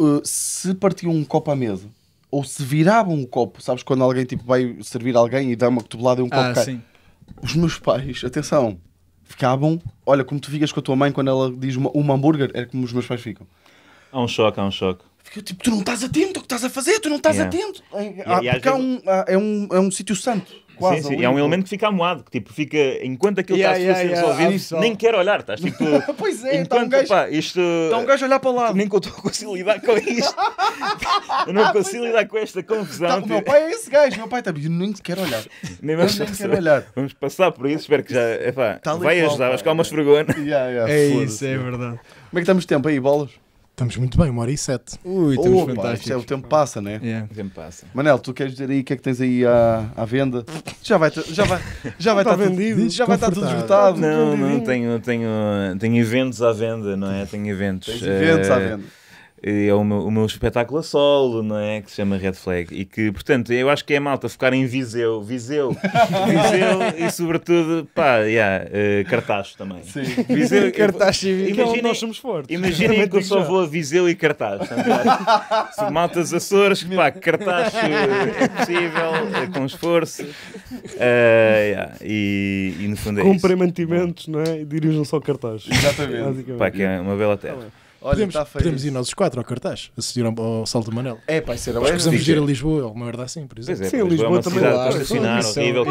Speaker 4: uh, se partiu um copo à mesa ou se viravam o copo, sabes? Quando alguém tipo, vai servir alguém e dá uma tubulada e um ah, copo ah, cai. Sim. Os meus pais, atenção, ficavam. Olha, como tu ficas com a tua mãe quando ela diz uma, uma hambúrguer, é como os meus pais ficam. Há um choque, há um choque. Fiquei tipo, tu não estás atento ao que estás a fazer, tu não estás yeah. atento. É, há, porque há um,
Speaker 5: há, é um, é um sítio santo. Quase sim, sim. É um elemento que fica amuado, que tipo, fica, enquanto aquilo está yeah, a ser yeah, resolvido, yeah, nem quero olhar, estás tipo.
Speaker 4: pois é, tá enquanto,
Speaker 5: um gajo, pá, isto. Está um gajo a olhar para lá. Nem que eu estou a conseguir lidar com isto.
Speaker 4: Ah, eu não consigo
Speaker 5: é. lidar com esta confusão. Tá, tipo... Meu pai é esse gajo, meu pai está. Eu nem quero olhar. Nem, vamos, nem quero olhar. Vamos passar por isso, espero que já. Epá, tá vai igual, ajudar, acho que há umas vergonhas. é isso, é
Speaker 4: verdade. Como é que estamos de tempo aí, bolas? Estamos muito bem, uma hora e sete. Ui, estamos oh, fantásticos. Pá, é, o tempo passa, né? Yeah. O tempo passa. Manel, tu queres dizer aí o que é que tens aí à, à venda? Já vai, já vai, já vai estar vendido, já vai estar tudo esgotado. Não,
Speaker 5: não, tenho, tenho, tenho eventos à venda, não é? Tenho eventos. Tens eventos uh, à eh, venda é o meu, o meu espetáculo a solo, não é? Que se chama Red Flag. E que, portanto, eu acho que é malta focar em Viseu, Viseu, Viseu e, sobretudo, pá, yeah, uh, eh, Cartaz também. Sim, Viseu, Cartaz e Imaginem, nós somos fortes. Imaginem que eu só vou a Viseu e Cartaz. Tá então, maltas Açores, pá, Cartaz é possível, é com esforço. Uh, yeah, e, e, no fundo é Comprem
Speaker 2: mantimentos, não é? E dirijam-se ao Cartaz.
Speaker 3: Exatamente.
Speaker 5: Pá, que é uma bela terra. Tá
Speaker 1: Olha, podemos, tá podemos ir nós os quatro ao cartaz, assistir ao, ao Salto do Manel. É, pá, será Acho que ir a Lisboa, alguma é merda assim, por exemplo. Pois é, Sim, Lisboa, Lisboa
Speaker 5: também lá. Para estacionar, horrível.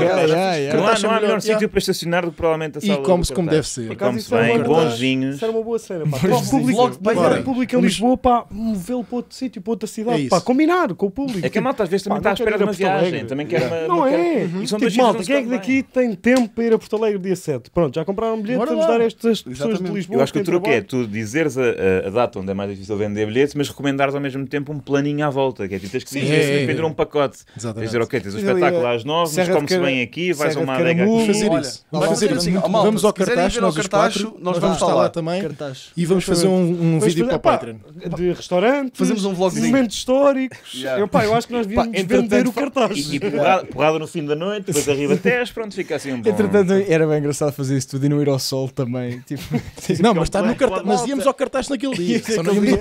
Speaker 5: Não há melhor sítio para estacionar do que provavelmente a sala E como se como deve ser. E come-se bem, bons vinhos.
Speaker 2: Isso era uma boa cena, para o é. público em
Speaker 5: Lisboa, pá,
Speaker 2: movê-lo para outro sítio, para outra é cidade, pá, combinar com o público. É que a malta às vezes também está à espera de uma viagem, também quer uma... Não é? Tipo, malta, quem é que daqui tem tempo para ir a Porto Alegre dia 7? Pronto, já compraram um bilhete,
Speaker 5: vamos dar estas pessoas de Lisboa. Eu acho que o truque é tu dizeres a a data onde é mais difícil vender bilhetes, mas recomendares ao mesmo tempo um planinho à volta, que é tipo, tens que se é, um pacote. Exatamente. Tens dizer, ok, tens o um espetáculo às nove, mas come-se bem aqui, vais a uma adega aqui. Fazer Olha, Vamos fazer assim, muito, malta, vamos ao cartaz,
Speaker 2: nós os quatro, nós vamos estar lá também cartaz. e vamos fazer um, um vídeo para o Patreon. De
Speaker 5: restaurante, fazemos um vlogzinho. momentos históricos. Eu, pá, eu acho que nós devíamos vender o cartaz. E porrada no fim da noite, depois arriba até, pronto, fica assim um bom. Entretanto,
Speaker 3: era bem engraçado fazer isso tudo e não ir ao sol também. Tipo, não, mas está no
Speaker 5: cartaz, mas íamos ao cartaz naquele eu li, é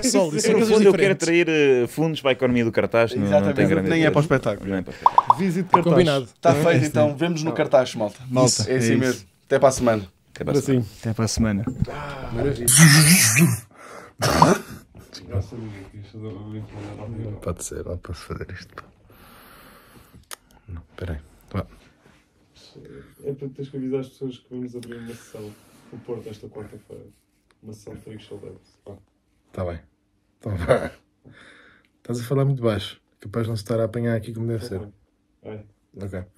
Speaker 5: só não é eu quero atrair eh, fundos para a economia do cartaz. Não, não tem grande é Nem é para o espetáculo.
Speaker 3: Visite
Speaker 4: cartaz. Combinado. Está feito, então. Vemos no cartaz, malta. Malta. É
Speaker 5: assim mesmo. Até para a semana. Até para a
Speaker 4: semana.
Speaker 3: Até para a semana.
Speaker 4: Maravilha. pode ser, não posso fazer isto.
Speaker 5: Não, peraí.
Speaker 2: É para teres que avisar as pessoas que vamos abrir uma sessão
Speaker 4: no Porto esta quarta-feira uma são frigos saudáveis. Está ah.
Speaker 1: bem. Então vá. Estás a falar muito baixo. Capaz de não se estar a apanhar aqui como deve tá ser. É. Ok.